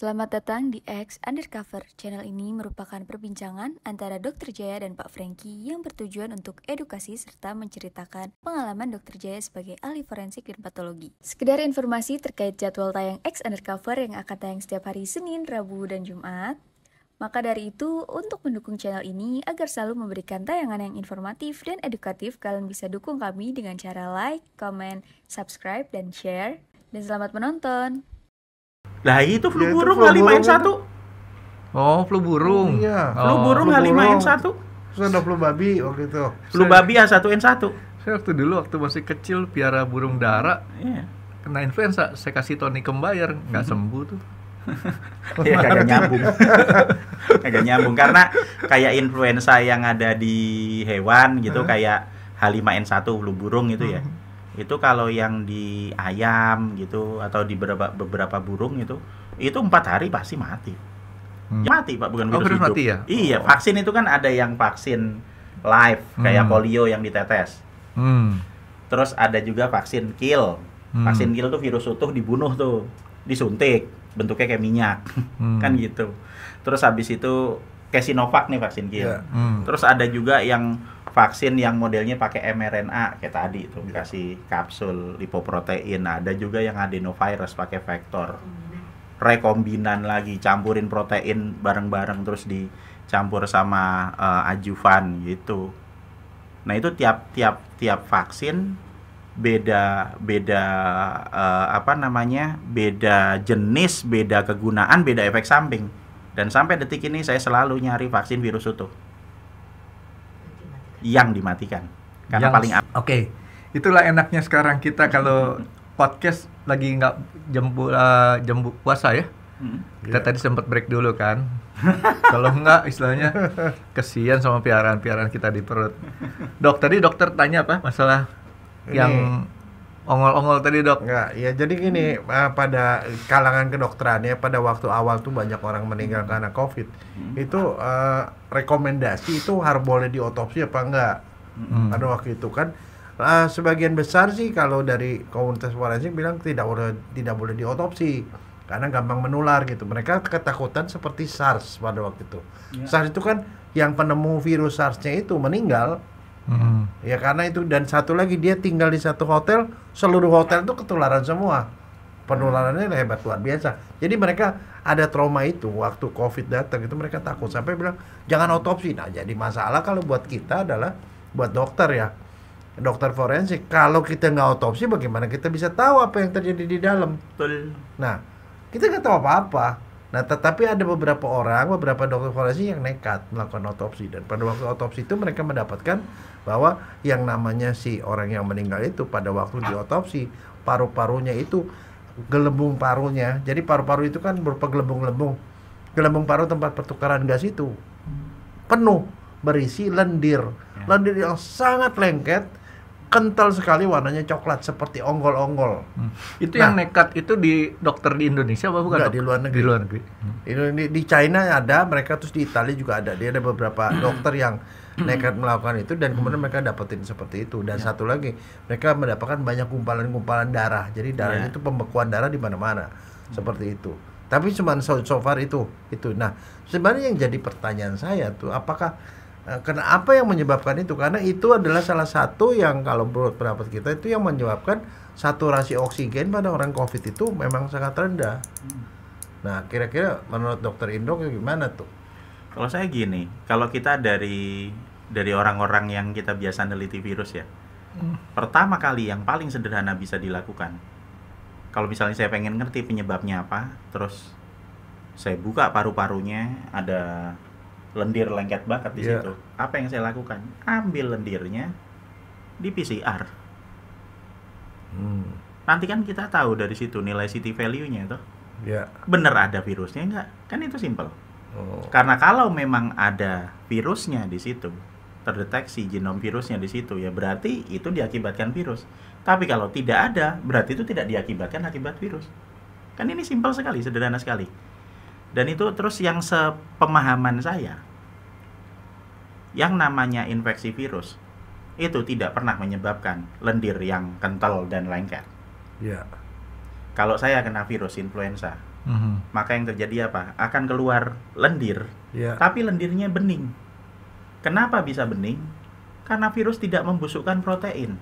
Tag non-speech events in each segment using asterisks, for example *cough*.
Selamat datang di X Undercover. Channel ini merupakan perbincangan antara Dr. Jaya dan Pak Franky yang bertujuan untuk edukasi serta menceritakan pengalaman Dr. Jaya sebagai ahli forensik dan patologi. Sekedar informasi terkait jadwal tayang X Undercover yang akan tayang setiap hari Senin, Rabu, dan Jumat. Maka dari itu, untuk mendukung channel ini agar selalu memberikan tayangan yang informatif dan edukatif, kalian bisa dukung kami dengan cara like, comment, subscribe, dan share. Dan selamat menonton! Lah iya iya, itu flu ya, burung kali main satu. Oh, flu burung. Iya. Oh, Flu burung kali main satu. Terus ada flu babi waktu itu. Flu saya, babi ya 1 n 1 Saya waktu dulu waktu masih kecil piara burung dara. Iya. Kena influenza, saya kasih Tony kembayar, nggak mhm. sembuh tuh. *laughs* ya kagak nyambung *laughs* kagak nyambung karena kayak influenza yang ada di hewan gitu kayak H5N1 flu burung gitu ya mhm itu kalau yang di ayam gitu atau di beberapa beberapa burung itu itu empat hari pasti mati hmm. ya mati pak bukan oh, virus hidup mati ya? iya oh. vaksin itu kan ada yang vaksin live kayak hmm. polio yang ditetes hmm. terus ada juga vaksin kill hmm. vaksin kill tuh virus utuh dibunuh tuh disuntik bentuknya kayak minyak hmm. *laughs* kan gitu terus habis itu kayak Sinovac nih vaksin kill yeah. hmm. terus ada juga yang vaksin yang modelnya pakai mRNA kayak tadi itu dikasih kapsul lipoprotein nah, ada juga yang adenovirus pakai vektor rekombinan lagi campurin protein bareng-bareng terus dicampur sama uh, eh, ajuvan gitu nah itu tiap tiap tiap vaksin beda beda uh, apa namanya beda jenis beda kegunaan beda efek samping dan sampai detik ini saya selalu nyari vaksin virus utuh yang dimatikan karena yang, paling oke okay. itulah enaknya sekarang kita kalau podcast lagi nggak jembu uh, jembu puasa ya hmm. kita yeah. tadi sempat break dulu kan *laughs* kalau nggak istilahnya kesian sama piaraan piaraan kita di perut dok tadi dokter tanya apa masalah Ini. yang ongol-ongol tadi dok Enggak, ya jadi gini hmm. uh, pada kalangan kedokteran ya pada waktu awal tuh banyak orang meninggal hmm. karena covid hmm. itu uh, rekomendasi itu harus boleh diotopsi apa enggak hmm. pada waktu itu kan uh, sebagian besar sih kalau dari komunitas forensik bilang tidak boleh tidak boleh diotopsi karena gampang menular gitu mereka ketakutan seperti SARS pada waktu itu ya. SARS itu kan yang penemu virus SARS-nya itu meninggal hmm. ya karena itu dan satu lagi dia tinggal di satu hotel seluruh hotel itu ketularan semua penularannya hebat luar biasa jadi mereka ada trauma itu waktu covid datang itu mereka takut sampai bilang jangan otopsi nah jadi masalah kalau buat kita adalah buat dokter ya dokter forensik kalau kita nggak otopsi bagaimana kita bisa tahu apa yang terjadi di dalam Betul. nah kita nggak tahu apa-apa Nah, tetapi ada beberapa orang, beberapa dokter forensik yang nekat melakukan otopsi dan pada waktu otopsi itu mereka mendapatkan bahwa yang namanya si orang yang meninggal itu pada waktu di otopsi paru-parunya itu gelembung parunya. Jadi paru-paru itu kan berupa gelembung-gelembung. Gelembung paru tempat pertukaran gas itu penuh berisi lendir. Ya. Lendir yang sangat lengket kental sekali warnanya coklat seperti onggol-onggol. Hmm. Itu nah, yang nekat itu di dokter di Indonesia apa bukan? Enggak, di luar negeri. Di luar negeri. Hmm. Di, di China ada, mereka terus di Italia juga ada. Dia ada beberapa hmm. dokter yang hmm. nekat melakukan itu dan kemudian mereka dapetin seperti itu. Dan ya. satu lagi, mereka mendapatkan banyak gumpalan kumpalan darah. Jadi darah ya. itu pembekuan darah di mana-mana. Hmm. Seperti itu. Tapi cuma so, so far itu, itu. Nah, sebenarnya yang jadi pertanyaan saya tuh apakah Nah, karena apa yang menyebabkan itu? Karena itu adalah salah satu yang kalau menurut pendapat kita itu yang menyebabkan saturasi oksigen pada orang COVID itu memang sangat rendah. Hmm. Nah, kira-kira menurut dokter Indro gimana tuh? Kalau saya gini, kalau kita dari dari orang-orang yang kita biasa neliti virus ya, hmm. pertama kali yang paling sederhana bisa dilakukan, kalau misalnya saya pengen ngerti penyebabnya apa, terus saya buka paru-parunya, ada lendir lengket banget di yeah. situ. Apa yang saya lakukan? Ambil lendirnya di PCR. Hmm. Nanti kan kita tahu dari situ nilai city value-nya itu, Yeah. Iya. Bener ada virusnya enggak? Kan itu simpel. Oh. Karena kalau memang ada virusnya di situ, terdeteksi genom virusnya di situ ya berarti itu diakibatkan virus. Tapi kalau tidak ada, berarti itu tidak diakibatkan akibat virus. Kan ini simpel sekali, sederhana sekali dan itu terus yang sepemahaman saya, yang namanya infeksi virus itu tidak pernah menyebabkan lendir yang kental dan lengket. Ya. Kalau saya kena virus influenza, mm -hmm. maka yang terjadi apa? Akan keluar lendir, ya. tapi lendirnya bening. Kenapa bisa bening? Karena virus tidak membusukkan protein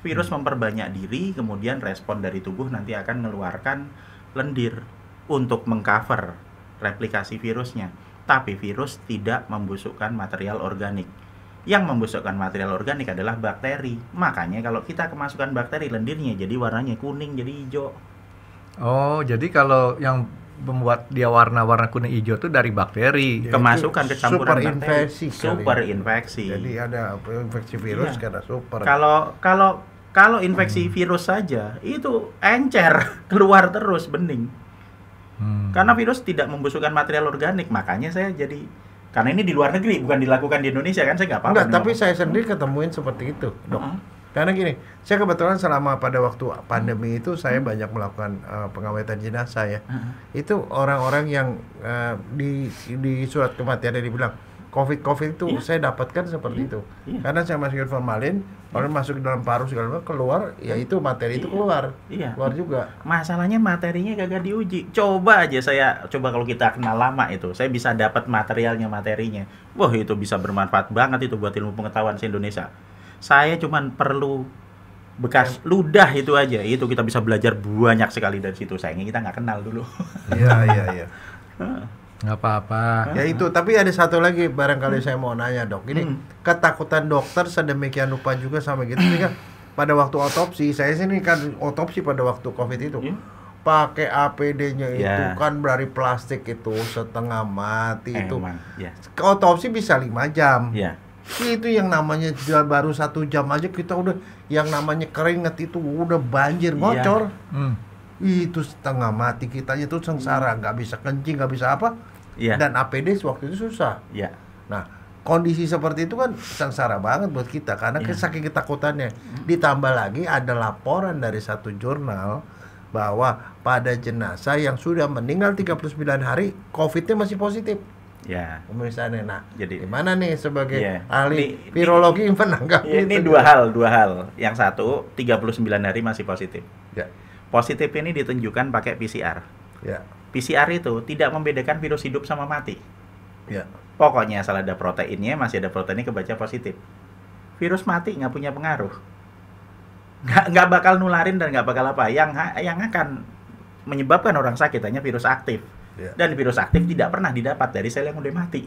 virus hmm. memperbanyak diri, kemudian respon dari tubuh nanti akan mengeluarkan lendir untuk mengcover replikasi virusnya. Tapi virus tidak membusukkan material organik. Yang membusukkan material organik adalah bakteri. Makanya kalau kita kemasukan bakteri lendirnya jadi warnanya kuning jadi hijau. Oh, jadi kalau yang membuat dia warna-warna kuning hijau itu dari bakteri. Ya, Kemasukan kecampuran super infeksi. Super infeksi. Jadi ada infeksi iya. virus iya. karena super. Kalau kalau kalau infeksi hmm. virus saja itu encer *laughs* keluar terus bening. Hmm. Karena virus tidak membusukkan material organik, makanya saya jadi karena ini di luar negeri bukan dilakukan di Indonesia kan saya nggak paham. Enggak, tapi saya sendiri ketemuin seperti itu, dok. Uh hmm. -huh. Karena gini, saya kebetulan selama pada waktu pandemi itu saya hmm. banyak melakukan uh, pengawetan jenazah ya. Hmm. Itu orang-orang yang uh, di di surat kematian ada dibilang covid covid itu yeah. Iya. saya dapatkan seperti yeah. itu yeah. karena saya masukin formalin kalau masuk ke dalam paru segala macam keluar ya itu materi itu iya. keluar iya. keluar juga masalahnya materinya gak diuji coba aja saya coba kalau kita kenal lama itu saya bisa dapat materialnya materinya wah itu bisa bermanfaat banget itu buat ilmu pengetahuan si Indonesia saya cuma perlu bekas ludah itu aja itu kita bisa belajar banyak sekali dari situ sayangnya kita nggak kenal dulu iya iya iya *laughs* nggak apa-apa ya itu tapi ada satu lagi barangkali hmm. saya mau nanya dok ini hmm. ketakutan dokter sedemikian lupa juga sama gitu sehingga pada waktu otopsi saya sini kan otopsi pada waktu covid itu hmm. pakai APD-nya yeah. itu kan dari plastik itu setengah mati itu iya. otopsi bisa lima jam yeah itu yang namanya jual baru satu jam aja kita udah yang namanya keringet itu udah banjir iya. bocor. Hmm itu setengah mati kita itu sengsara hmm. nggak bisa kencing nggak bisa apa yeah. dan APD waktu itu susah yeah. nah kondisi seperti itu kan sengsara banget buat kita karena yeah. Iya. saking ketakutannya ditambah lagi ada laporan dari satu jurnal bahwa pada jenazah yang sudah meninggal 39 hari COVID-nya masih positif Ya. Pemeriksaannya. Nah, jadi gimana nih sebagai ya. ahli ini, virologi menanggapi ini, ini dua hal, dua hal. Yang satu 39 hari masih positif. Ya. Positif ini ditunjukkan pakai PCR. Ya. PCR itu tidak membedakan virus hidup sama mati. Ya. Pokoknya asal ada proteinnya, masih ada proteinnya kebaca positif. Virus mati nggak punya pengaruh. Nggak, nggak bakal nularin dan nggak bakal apa. Yang yang akan menyebabkan orang sakit hanya virus aktif. Ya. Dan virus aktif tidak pernah didapat dari sel yang udah mati.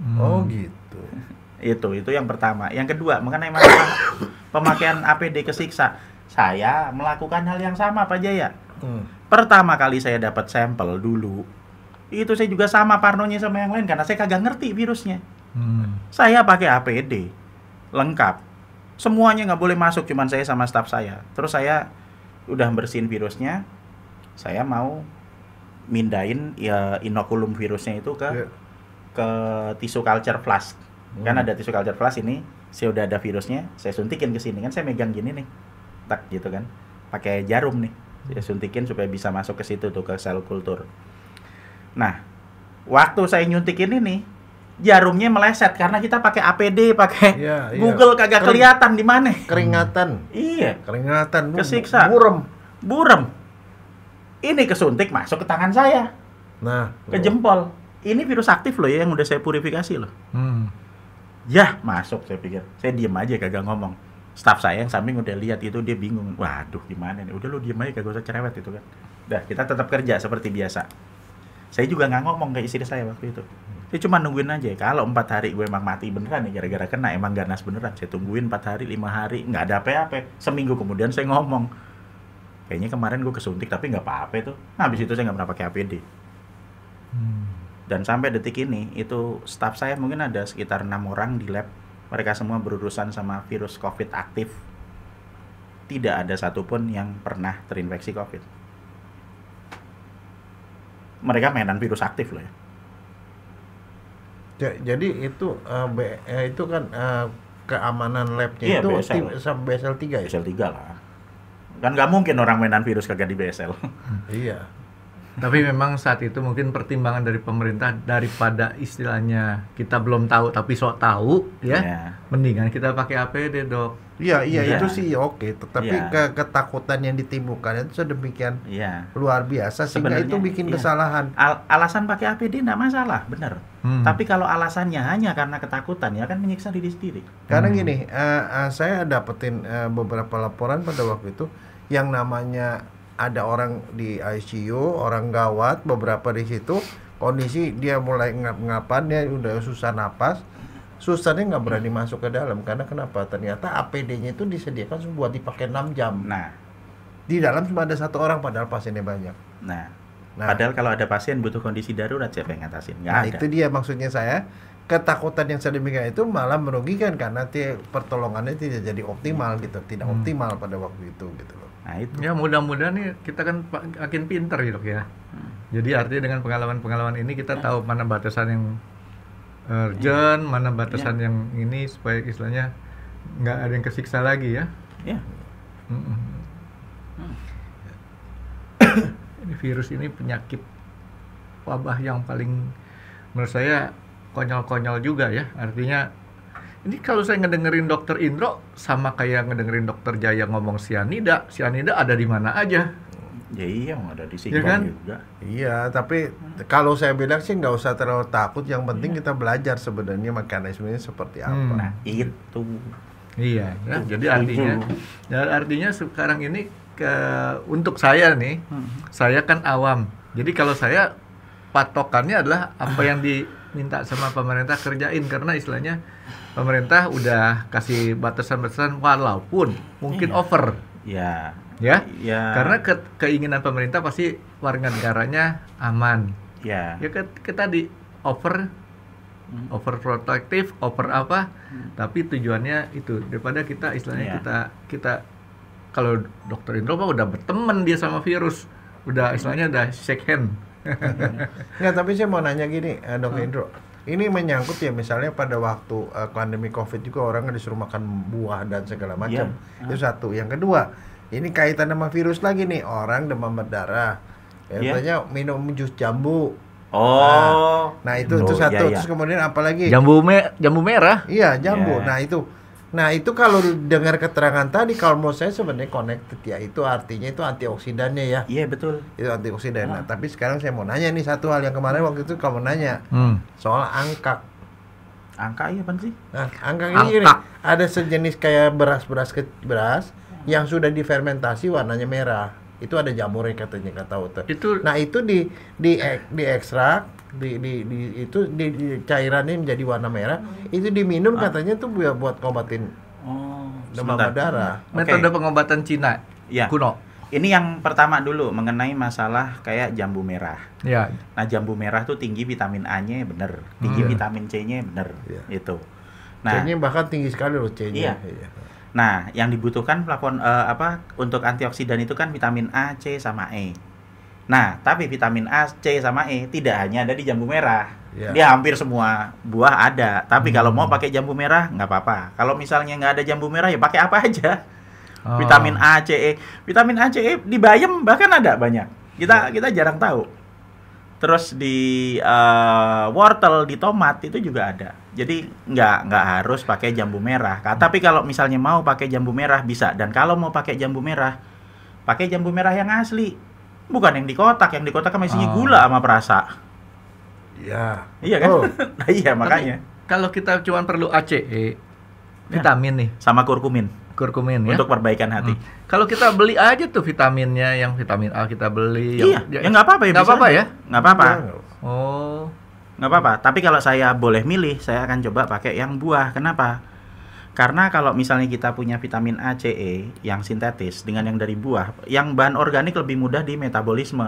Hmm. Oh gitu. itu itu yang pertama. Yang kedua mengenai masalah *coughs* pemakaian APD kesiksa saya melakukan hal yang sama Pak Jaya. Hmm. Pertama kali saya dapat sampel dulu, itu saya juga sama parnonya sama yang lain karena saya kagak ngerti virusnya. Hmm. Saya pakai APD lengkap. Semuanya nggak boleh masuk, cuman saya sama staf saya. Terus saya udah bersihin virusnya, saya mau mindain ya inokulum virusnya itu ke yeah. ke tisu culture flask. Kan hmm. Kan ada tisu culture flask ini, saya udah ada virusnya, saya suntikin ke sini kan saya megang gini nih tak gitu kan pakai jarum nih ya suntikin supaya bisa masuk ke situ tuh ke sel kultur nah waktu saya nyuntikin ini jarumnya meleset karena kita pakai APD, pakai yeah, iya. Google kagak Kering, kelihatan di mana. Keringatan. Iya. Keringatan. Kesiksa. Burem. Burem. Ini kesuntik masuk ke tangan saya. Nah, ke loh. jempol. Ini virus aktif loh ya yang udah saya purifikasi loh. Hmm. Ya, masuk saya pikir. Saya diem aja kagak ngomong staff saya yang samping udah lihat itu dia bingung waduh gimana nih udah lu diem aja gak usah cerewet itu kan udah kita tetap kerja seperti biasa saya juga nggak ngomong ke istri saya waktu itu saya cuma nungguin aja kalau empat hari gue emang mati beneran nih gara-gara kena emang ganas beneran saya tungguin empat hari lima hari nggak ada apa-apa seminggu kemudian saya ngomong kayaknya kemarin gue kesuntik tapi nggak apa-apa itu nah, habis itu saya nggak pernah pakai APD hmm. dan sampai detik ini itu staff saya mungkin ada sekitar enam orang di lab mereka semua berurusan sama virus COVID aktif. Tidak ada satupun yang pernah terinfeksi COVID. Mereka mainan virus aktif loh ya. Jadi itu uh, eh, B, eh, itu kan uh, keamanan labnya iya, itu BSL. sampai BSL 3 ya? BSL 3 lah. Kan nggak mungkin orang mainan virus kagak di BSL. iya tapi memang saat itu mungkin pertimbangan dari pemerintah daripada istilahnya kita belum tahu tapi sok tahu ya yeah. mendingan kita pakai APD dok iya iya yeah. itu sih oke okay. tetapi yeah. Iya. ketakutan yang ditimbulkan itu sedemikian yeah. luar biasa sehingga Sebenarnya, itu bikin yeah. kesalahan Al alasan pakai APD tidak masalah benar hmm. tapi kalau alasannya hanya karena ketakutan ya kan menyiksa diri sendiri karena hmm. gini uh, uh, saya dapetin uh, beberapa laporan pada waktu itu yang namanya ada orang di ICU, orang gawat, beberapa di situ kondisi dia mulai ngap-ngapan, dia udah susah napas, susahnya nggak berani hmm. masuk ke dalam karena kenapa? Ternyata APD-nya itu disediakan buat dipakai 6 jam. Nah, di dalam cuma ada satu orang padahal pasiennya banyak. Nah, nah padahal kalau ada pasien butuh kondisi darurat siapa yang ngatasin? Nggak nah, ada. itu dia maksudnya saya ketakutan yang sedemikian itu malah merugikan karena pertolongannya tidak jadi optimal gitu, tidak hmm. optimal pada waktu itu gitu Nah, itu. Ya mudah-mudahan nih kita kan makin pinter gitu ya. Hmm. Jadi artinya dengan pengalaman-pengalaman ini kita hmm. tahu mana batasan yang urgent, hmm. mana batasan ya. yang ini supaya istilahnya nggak ada yang kesiksa lagi ya. Hmm. Hmm. ini virus ini penyakit wabah yang paling menurut saya konyol-konyol juga ya. Artinya ini kalau saya ngedengerin dokter Indro sama kayak ngedengerin dokter Jaya ngomong sianida, sianida ada di mana aja. Ya iya, ada di sini ya kan? juga. Iya, tapi kalau saya bilang sih nggak usah terlalu takut. Yang penting hmm. kita belajar sebenarnya mekanismenya seperti apa. Hmm. Nah itu. Iya, ya, itu. jadi artinya, ya, artinya sekarang ini ke untuk saya nih, hmm. saya kan awam. Jadi kalau saya patokannya adalah apa yang diminta sama pemerintah kerjain karena istilahnya pemerintah udah kasih batasan-batasan walaupun mungkin iya. over. Iya. ya, Ya. ya. Karena ke keinginan pemerintah pasti warga negaranya aman. Iya. ya, Ya kita di over hmm. over protektif, over apa? Hmm. Tapi tujuannya itu daripada kita istilahnya ya. kita kita kalau dokter Indro mah udah berteman dia sama virus. Udah istilahnya udah shake hand. Enggak, hmm. *laughs* tapi saya mau nanya gini, eh, Dok Indro ini menyangkut ya misalnya pada waktu uh, pandemi covid juga orang disuruh makan buah dan segala iya. macam yeah. itu satu yang kedua ini kaitan sama virus lagi nih orang demam berdarah iya. biasanya yeah. minum jus jambu oh nah, nah itu no, itu iya, satu yeah, yeah. terus kemudian apalagi jambu me jambu merah iya jambu yeah. nah itu Nah itu kalau dengar keterangan tadi kalau mau saya sebenarnya connected ya itu artinya itu antioksidannya ya. Iya betul. Itu antioksidan. Nah. Nah tapi sekarang saya mau nanya nih satu hal yang kemarin waktu itu kamu nanya hmm. soal angka. Angka iya apa sih? Nah, angka ini angka. Gini, ada sejenis kayak beras beras ke beras yang sudah difermentasi warnanya merah itu ada jamurnya katanya kata tahu Itu. Nah itu di di e- di ekstrak di, di, di itu di, di cairannya menjadi warna merah hmm. itu diminum ah. katanya tuh buat buat ngobatin oh, demam berdarah okay. metode pengobatan Cina ya. kuno ini yang pertama dulu mengenai masalah kayak jambu merah. Ya. Nah jambu merah tuh tinggi vitamin A-nya bener, tinggi hmm. Ya. vitamin C-nya bener, ya. itu. Nah, C-nya bahkan tinggi sekali loh C-nya. Iya. iya. Nah, yang dibutuhkan pelakon uh, eh, apa untuk antioksidan itu kan vitamin A, C sama E. Nah, tapi vitamin A, C sama E tidak hanya ada di jambu merah. Yeah. Dia hampir semua buah ada. Tapi hmm. kalau mau pakai jambu merah nggak apa-apa. Kalau misalnya nggak ada jambu merah ya pakai apa aja. Oh. Vitamin A, C, E. Vitamin A, C, E di bayam bahkan ada banyak. Kita yeah. kita jarang tahu. Terus di uh, wortel, di tomat itu juga ada. Jadi nggak nggak harus pakai jambu merah. Hmm. Tapi kalau misalnya mau pakai jambu merah bisa. Dan kalau mau pakai jambu merah, pakai jambu merah yang asli Bukan yang di kotak, yang di kotak kan isinya oh. gula sama perasa. Iya. Iya kan? Oh. *laughs* nah, iya makanya. kalau kita cuma perlu ACE, ya. vitamin nih sama kurkumin. Kurkumin ya. Untuk perbaikan hati. Hmm. Kalau kita beli aja tuh vitaminnya yang vitamin A kita beli. Iya. Yang, ya nggak apa-apa ya. Nggak apa-apa ya. Iya, nggak apa-apa. Oh. Nggak apa-apa. Tapi kalau saya boleh milih, saya akan coba pakai yang buah. Kenapa? Karena kalau misalnya kita punya vitamin A, C, E yang sintetis dengan yang dari buah, yang bahan organik lebih mudah di metabolisme.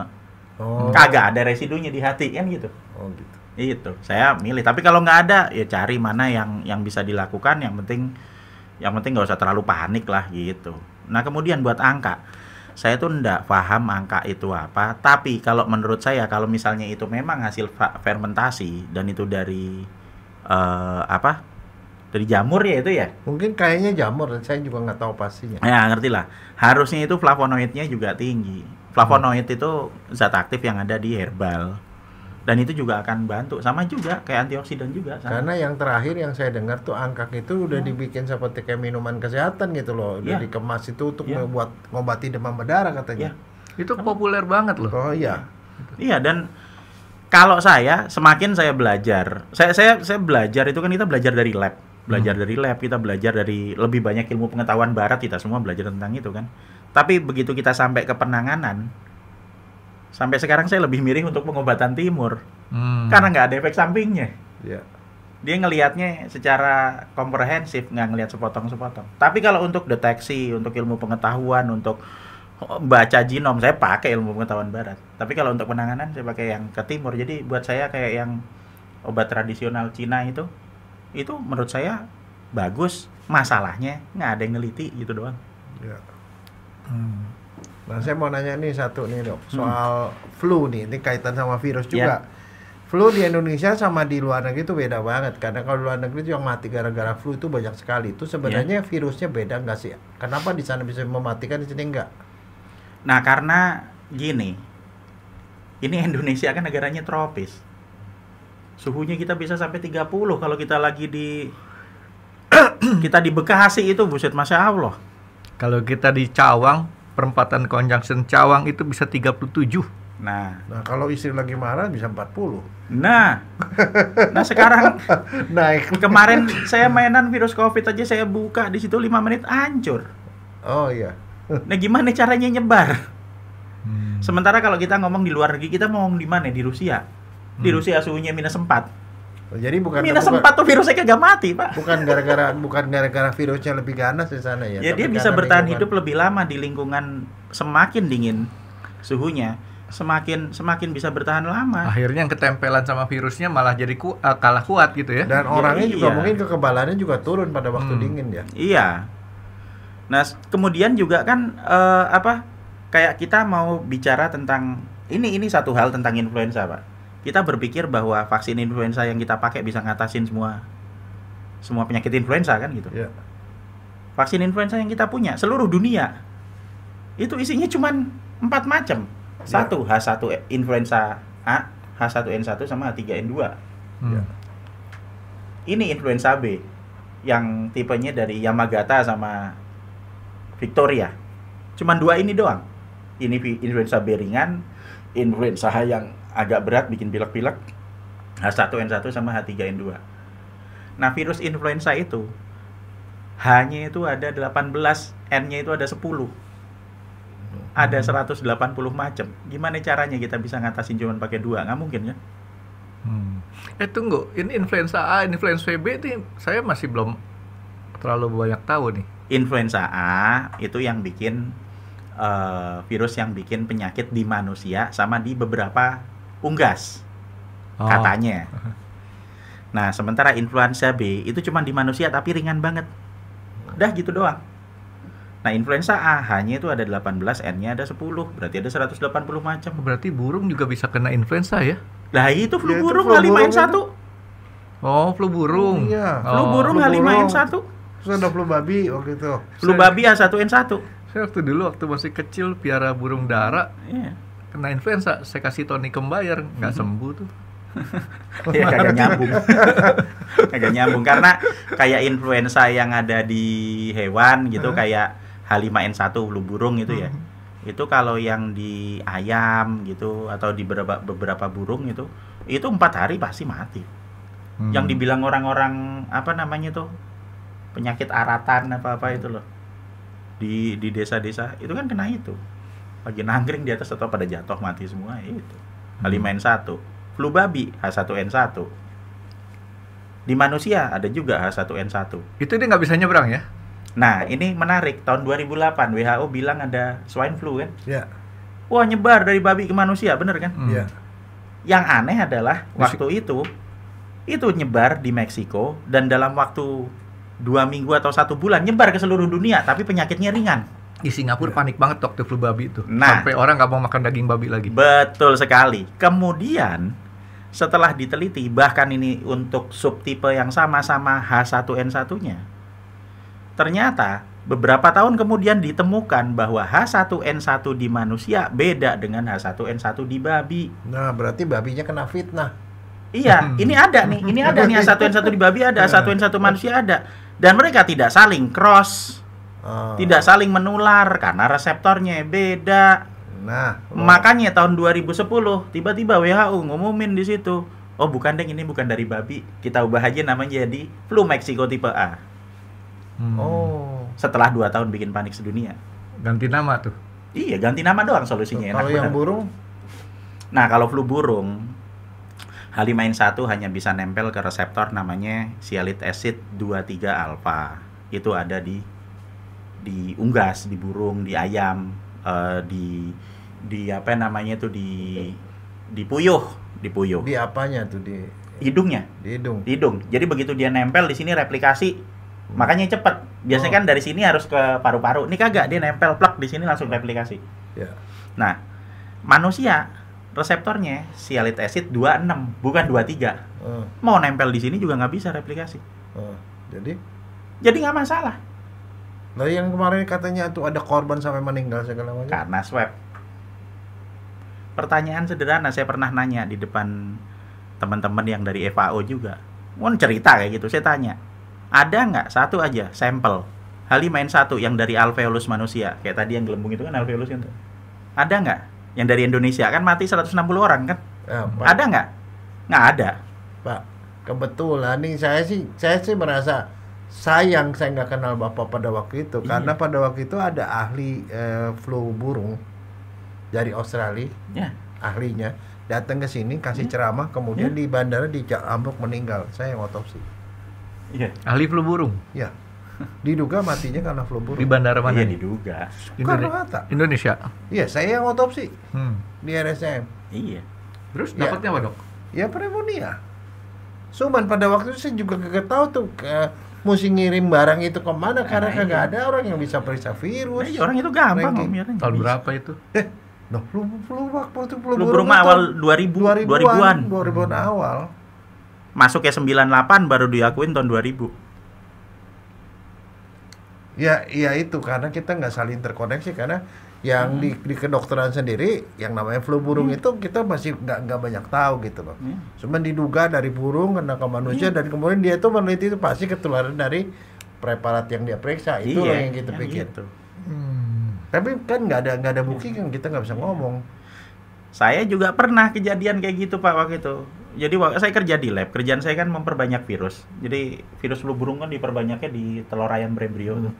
Oh. Kagak ada residunya di hati kan gitu. Oh gitu. Itu saya milih. Tapi kalau nggak ada ya cari mana yang yang bisa dilakukan. Yang penting yang penting nggak usah terlalu panik lah gitu. Nah kemudian buat angka, saya tuh ndak paham angka itu apa. Tapi kalau menurut saya kalau misalnya itu memang hasil fermentasi dan itu dari uh, apa dari jamur ya itu ya mungkin kayaknya jamur saya juga nggak tahu pastinya ya ngerti lah harusnya itu flavonoidnya juga tinggi flavonoid hmm. itu zat aktif yang ada di herbal dan itu juga akan bantu sama juga kayak antioksidan juga sama. karena yang terakhir yang saya dengar tuh angkak itu udah hmm. dibikin seperti kayak minuman kesehatan gitu loh udah yeah. dikemas itu untuk yeah. Ya. membuat ngobati demam berdarah katanya yeah. itu sama. populer banget loh oh iya iya dan kalau saya semakin saya belajar saya saya saya belajar itu kan kita belajar dari lab belajar hmm. dari lab kita belajar dari lebih banyak ilmu pengetahuan barat kita semua belajar tentang itu kan tapi begitu kita sampai ke penanganan sampai sekarang saya lebih mirip untuk pengobatan timur hmm. karena nggak ada efek sampingnya yeah. dia ngelihatnya secara komprehensif nggak ngelihat sepotong-sepotong tapi kalau untuk deteksi untuk ilmu pengetahuan untuk oh, baca genom saya pakai ilmu pengetahuan barat tapi kalau untuk penanganan saya pakai yang ke timur jadi buat saya kayak yang obat tradisional Cina itu itu menurut saya bagus masalahnya nggak ada yang neliti gitu doang ya. hmm. nah saya mau nanya nih satu nih dok hmm. soal hmm. flu nih ini kaitan sama virus iya. juga ya. flu di Indonesia sama di luar negeri itu beda banget karena kalau di luar negeri yang mati gara-gara flu itu banyak sekali itu sebenarnya ya. virusnya beda nggak sih kenapa di sana bisa mematikan di sini nggak nah karena gini ini Indonesia kan negaranya tropis suhunya kita bisa sampai 30 kalau kita lagi di *clears throat* kita di Bekasi itu buset masya Allah kalau kita di Cawang perempatan Konjangsen Cawang itu bisa 37 Nah, nah kalau istri lagi marah bisa 40. Nah. nah sekarang *laughs* naik. Kemarin saya mainan virus Covid aja saya buka di situ lima menit hancur. Oh iya. nah, gimana caranya nyebar? Hmm. Sementara kalau kita ngomong di luar negeri, kita ngomong di mana? Di Rusia virusnya hmm. Ya, suhunya minus 4 jadi bukan minus sempat tuh virusnya kagak mati pak. Bukan gara-gara bukan gara-gara virusnya lebih ganas di sana ya. Ya bisa bertahan lingkungan. hidup lebih lama di lingkungan semakin dingin suhunya semakin semakin bisa bertahan lama. Akhirnya yang ketempelan sama virusnya malah jadi ku, uh, kalah kuat gitu ya. Dan ya, orangnya ya, juga iya. mungkin kekebalannya juga turun pada waktu hmm. dingin ya. Iya. Nah, kemudian juga kan uh, apa kayak kita mau bicara tentang ini ini satu hal tentang influenza, Pak kita berpikir bahwa vaksin influenza yang kita pakai bisa ngatasin semua semua penyakit influenza kan gitu. Ya. Vaksin influenza yang kita punya seluruh dunia itu isinya cuma empat macam. Iya. Satu ya. H1 influenza A, H1N1 sama H3N2. Ya. Ini influenza B yang tipenya dari Yamagata sama Victoria. cuma dua ini doang. Ini influenza B ringan, influenza yang agak berat bikin pilek-pilek H1N1 sama H3N2 nah virus influenza itu H-nya itu ada 18, N-nya itu ada 10 ada 180 hmm. macam gimana caranya kita bisa ngatasin cuma pakai dua nggak mungkin ya hmm. eh tunggu ini influenza A influenza B itu saya masih belum terlalu banyak tahu nih influenza A itu yang bikin uh, virus yang bikin penyakit di manusia sama di beberapa unggas oh. katanya. *laughs* Nah, sementara influenza B itu cuma di manusia tapi ringan banget. Udah gitu doang. Nah, influenza A hanya itu ada 18, N-nya ada 10. Berarti ada 180 macam. Berarti burung juga bisa kena influenza ya? Lah, itu flu ya, burung kali main satu. Kan? Oh, flu burung. Iya. Oh. Flu burung kali main satu. Terus ada flu babi waktu itu. Flu babi A1N1. Saya waktu dulu waktu masih kecil piara burung dara. Iya kena influenza saya kasih Tony Kembayar nggak mm-hmm. sembuh tuh *laughs* ya nyambung *laughs* agak nyambung karena kayak influenza yang ada di hewan gitu kayak H5N1 flu burung itu ya mm-hmm. itu kalau yang di ayam gitu atau di beberapa beberapa burung itu itu empat hari pasti mati hmm. yang dibilang orang-orang apa namanya tuh penyakit aratan apa apa itu loh di di desa-desa itu kan kena itu lagi nangkring di atas atau pada jatuh mati semua ya itu H5N1 hmm. flu babi H1N1 di manusia ada juga H1N1 itu dia nggak bisa nyebrang ya nah ini menarik tahun 2008 WHO bilang ada swine flu kan ya. wah nyebar dari babi ke manusia bener kan iya yang aneh adalah waktu itu itu nyebar di Meksiko dan dalam waktu dua minggu atau satu bulan nyebar ke seluruh dunia tapi penyakitnya ringan di Singapura iya. panik banget waktu flu babi itu. Nah, sampai orang nggak mau makan daging babi lagi. Betul sekali. Kemudian setelah diteliti bahkan ini untuk subtipe yang sama-sama H1N1-nya. Ternyata beberapa tahun kemudian ditemukan bahwa H1N1 di manusia beda dengan H1N1 di babi. Nah, berarti babinya kena fitnah. Iya, hmm. ini ada nih, ini ada nih H1N1 di babi ada, H1N1 manusia ada. Dan mereka tidak saling cross Ah. tidak saling menular karena reseptornya beda. Nah, oh. makanya tahun 2010 tiba-tiba WHO ngumumin di situ, oh bukan deh ini bukan dari babi, kita ubah aja namanya jadi flu Meksiko tipe A. Hmm. Oh, setelah dua tahun bikin panik sedunia. Ganti nama tuh. Iya, ganti nama doang solusinya. Kalau yang benar. burung? Nah, kalau flu burung, Halimain 1 hanya bisa nempel ke reseptor namanya sialit acid 23 alpha. Itu ada di di unggas, di burung, di ayam, uh, di di apa namanya itu di di puyuh, di puyuh. Di apanya tuh di hidungnya? Di hidung. Di hidung. Jadi begitu dia nempel di sini replikasi, makanya cepet. Biasanya oh. kan dari sini harus ke paru-paru. Ini kagak dia nempel plak di sini langsung replikasi. Yeah. Nah, manusia reseptornya sialit acid 26 bukan 23. Uh. Mau nempel di sini juga nggak bisa replikasi. Uh. Jadi? Jadi nggak masalah Nah yang kemarin katanya tuh ada korban sampai meninggal segala macam. Karena swab. Pertanyaan sederhana saya pernah nanya di depan teman-teman yang dari FAO juga. Mau oh, cerita kayak gitu saya tanya. Ada nggak satu aja sampel halimain satu yang dari alveolus manusia kayak tadi yang gelembung itu kan alveolus itu. Kan ada nggak yang dari Indonesia kan mati 160 orang kan? eh, ada nggak? Nggak ada. Pak, kebetulan nih saya sih saya sih merasa sayang saya nggak kenal bapak pada waktu itu iya. karena pada waktu itu ada ahli uh, flu burung dari Australia ya. ahlinya datang ke sini kasih ya. ceramah kemudian ya. di bandara di Ambruk meninggal saya yang otopsi ya. ahli flu burung ya diduga matinya karena flu burung di bandara mana iya, diduga Indonesia Indonesia iya saya yang otopsi hmm. di RSM iya terus ya. dapatnya apa dok ya pneumonia Cuman pada waktu itu saya juga gak tahu tuh ke eh, mesti ngirim barang itu kemana nah, karena kagak iya. ada orang yang bisa periksa virus. Nah, orang itu gampang om ya. Tahun berapa itu? Eh, Loh, lu, lu waktu lu, belum awal 2000, 2000-an. 2000-an, 2000-an awal. Masuk ya 98 baru diakuin tahun 2000. Ya, ya itu karena kita nggak saling terkoneksi karena yang hmm. di, di kedokteran sendiri yang namanya flu burung hmm. itu kita masih nggak nggak banyak tahu gitu loh. Hmm. Cuman diduga dari burung kena ke manusia hmm. dan kemudian dia itu meneliti itu pasti ketularan dari preparat yang dia periksa itu iya, yang kita iya. pikir pikir. Iya. Gitu. Hmm. Tapi kan nggak ada nggak ada bukti iya. kan kita nggak bisa ngomong. Saya juga pernah kejadian kayak gitu pak waktu itu jadi saya kerja di lab kerjaan saya kan memperbanyak virus jadi virus flu burung kan diperbanyaknya di telur ayam berembrio hmm. tuh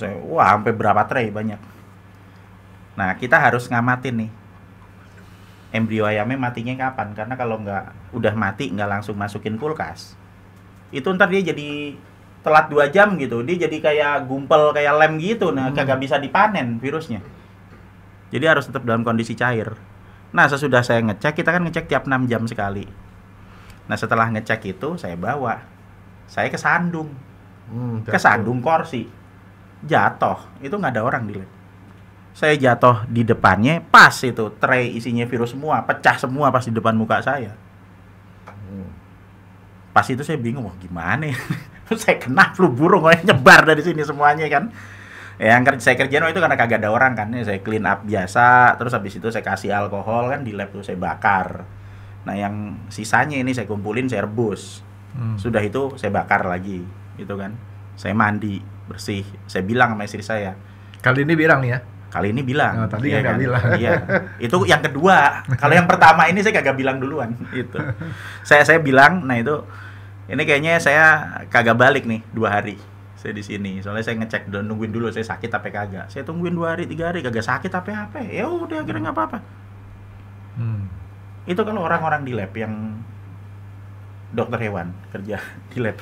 saya wah sampai berapa tray banyak nah kita harus ngamatin nih embrio ayamnya matinya kapan karena kalau nggak udah mati nggak langsung masukin kulkas itu ntar dia jadi telat dua jam gitu dia jadi kayak gumpel kayak lem gitu nah hmm. kagak bisa dipanen virusnya jadi harus tetap dalam kondisi cair Nah, sesudah saya ngecek, kita kan ngecek tiap 6 jam sekali. Nah, setelah ngecek itu saya bawa. Saya kesandung. Hmm, ke kesandung kursi. Jatuh. Itu nggak ada orang di lab. Saya jatuh di depannya, pas itu tray isinya virus semua, pecah semua pas di depan muka saya. Hmm. Pas itu saya bingung, wah gimana ya? *laughs* saya kena flu burung, nyebar dari sini semuanya kan. Ya, yang saya kerjain waktu itu karena kagak ada orang kan ya, saya clean up biasa terus habis itu saya kasih alkohol kan di lab tuh saya bakar nah yang sisanya ini saya kumpulin saya rebus hmm. sudah itu saya bakar lagi gitu kan saya mandi bersih saya bilang sama istri saya kali ini bilang ya kali ini bilang. Oh, tadi ya, kan? bilang. Iya. *laughs* Itu yang kedua. Kalau yang pertama ini saya kagak bilang duluan Itu. Saya saya bilang, nah itu ini kayaknya saya kagak balik nih dua hari saya di sini soalnya saya ngecek dan nungguin dulu saya sakit tapi kagak saya tungguin dua hari tiga hari kagak sakit tapi apa ya udah akhirnya nggak apa-apa hmm. itu kalau orang-orang di lab yang dokter hewan kerja *laughs* di lab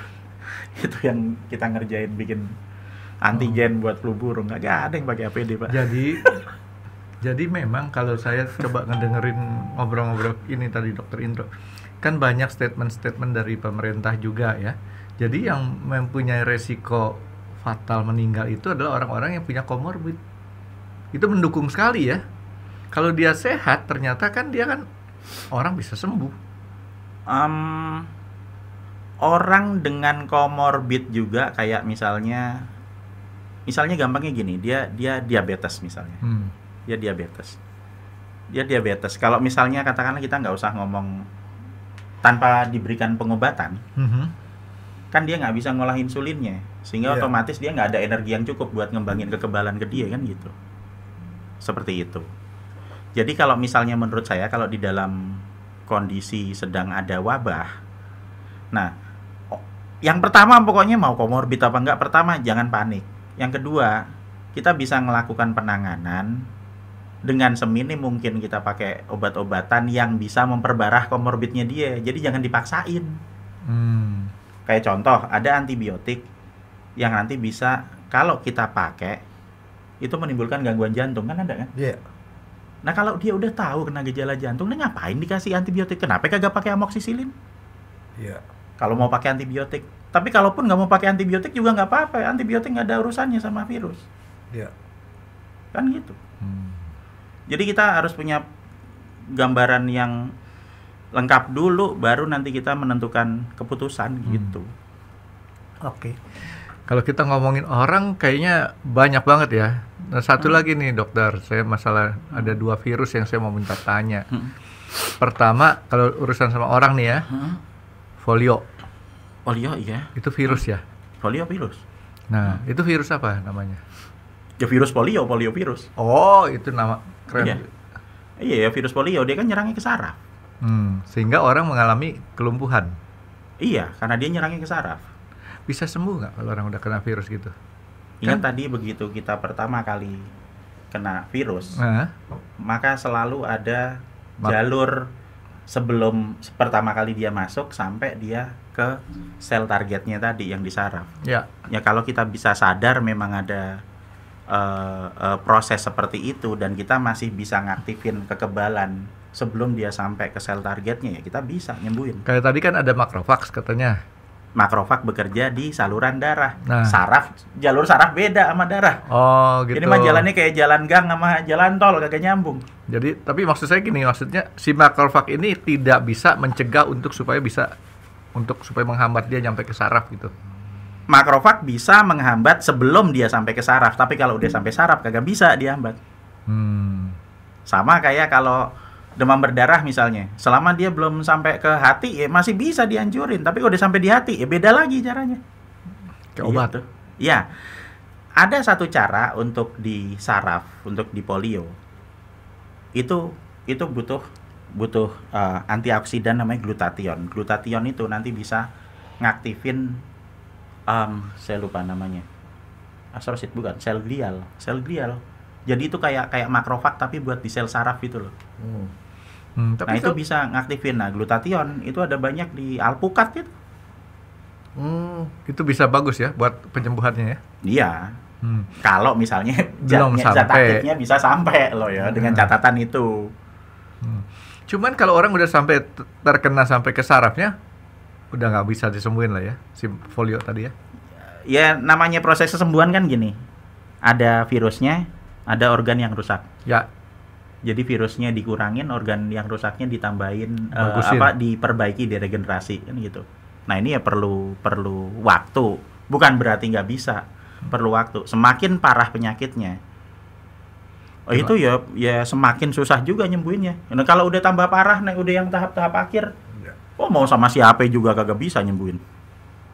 itu yang kita ngerjain bikin antigen oh. buat flu burung nggak ada yang pakai APD pak jadi jadi memang kalau saya coba ngedengerin ngobrol-ngobrol ini tadi dokter Indro kan banyak statement-statement dari pemerintah juga ya jadi yang mempunyai resiko fatal meninggal itu adalah orang-orang yang punya komorbid. Itu mendukung sekali ya. Kalau dia sehat, ternyata kan dia kan orang bisa sembuh. Um, orang dengan komorbid juga kayak misalnya, misalnya gampangnya gini, dia dia diabetes misalnya, hmm. dia diabetes, dia diabetes. Kalau misalnya katakanlah kita nggak usah ngomong tanpa diberikan pengobatan. -hmm kan dia nggak bisa ngolah insulinnya sehingga yeah. otomatis dia nggak ada energi yang cukup buat ngembangin kekebalan ke dia kan gitu seperti itu jadi kalau misalnya menurut saya kalau di dalam kondisi sedang ada wabah nah yang pertama pokoknya mau komorbid apa enggak pertama jangan panik yang kedua kita bisa melakukan penanganan dengan semini mungkin kita pakai obat-obatan yang bisa memperbarah komorbidnya dia jadi jangan dipaksain hmm Kayak contoh ada antibiotik yang nanti bisa kalau kita pakai itu menimbulkan gangguan jantung kan ada kan? Iya. Yeah. Nah kalau dia udah tahu kena gejala jantung, dia ngapain dikasih antibiotik? Kenapa kagak pakai amoksisilin? Iya. Yeah. Kalau mau pakai antibiotik, tapi kalaupun nggak mau pakai antibiotik juga nggak apa-apa. Antibiotik nggak ada urusannya sama virus. Iya. Yeah. Kan gitu. Hmm. Jadi kita harus punya gambaran yang lengkap dulu baru nanti kita menentukan keputusan hmm. gitu. Oke. Okay. Kalau kita ngomongin orang kayaknya banyak banget ya. Nah, satu hmm. lagi nih dokter, saya masalah ada dua virus yang saya mau minta tanya. Hmm. Pertama, kalau urusan sama orang nih ya. Hmm. Folio. Polio iya. Itu virus ya? Folio virus. Nah, hmm. itu virus apa namanya? Ya virus polio, polio virus. Oh, itu nama keren. Iya. Iya, ya, virus polio dia kan nyerangnya ke saraf. Hmm, sehingga orang mengalami kelumpuhan. Iya, karena dia nyerangnya ke saraf. Bisa sembuh nggak kalau orang udah kena virus gitu? Ingat kan? tadi begitu kita pertama kali kena virus, nah. maka selalu ada jalur sebelum pertama kali dia masuk sampai dia ke sel targetnya tadi yang di saraf. Ya. Ya kalau kita bisa sadar memang ada uh, uh, proses seperti itu dan kita masih bisa ngaktifin kekebalan sebelum dia sampai ke sel targetnya ya kita bisa nyembuhin. Kayak tadi kan ada makrofag katanya. Makrofag bekerja di saluran darah. Nah. Saraf jalur saraf beda sama darah. Oh, gitu. Ini mah jalannya kayak jalan gang sama jalan tol kagak nyambung. Jadi tapi maksud saya gini, maksudnya si makrofag ini tidak bisa mencegah untuk supaya bisa untuk supaya menghambat dia nyampe ke saraf gitu makrofag bisa menghambat sebelum dia sampai ke saraf, tapi kalau udah sampai saraf kagak bisa dihambat. Hmm. Sama kayak kalau demam berdarah misalnya selama dia belum sampai ke hati ya masih bisa dianjurin tapi kalau udah sampai di hati ya beda lagi caranya ke obat tuh gitu. ya ada satu cara untuk di saraf untuk di polio itu itu butuh butuh uh, antioksidan namanya glutation glutation itu nanti bisa ngaktifin um, saya lupa namanya astrosit bukan sel glial sel glial jadi itu kayak kayak makrofag tapi buat di sel saraf gitu loh hmm. Hmm, nah, tapi nah itu bisa ngaktifin nah glutation itu ada banyak di alpukat gitu hmm, itu bisa bagus ya buat penyembuhannya ya iya hmm. kalau misalnya *laughs* Belum jat, sampai jat bisa sampai loh ya hmm. dengan catatan itu hmm. cuman kalau orang udah sampai terkena sampai ke sarafnya udah nggak bisa disembuhin lah ya si folio tadi ya ya namanya proses kesembuhan kan gini ada virusnya ada organ yang rusak. Ya. Jadi virusnya dikurangin, organ yang rusaknya ditambahin uh, apa diperbaiki, diregenerasi kan gitu. Nah, ini ya perlu perlu waktu. Bukan berarti nggak bisa. Perlu waktu. Semakin parah penyakitnya, Oh, itu ya ya semakin susah juga nyembuhinnya. Nah, kalau udah tambah parah naik udah yang tahap-tahap akhir. Ya. Oh, mau sama siapa juga kagak bisa nyembuhin.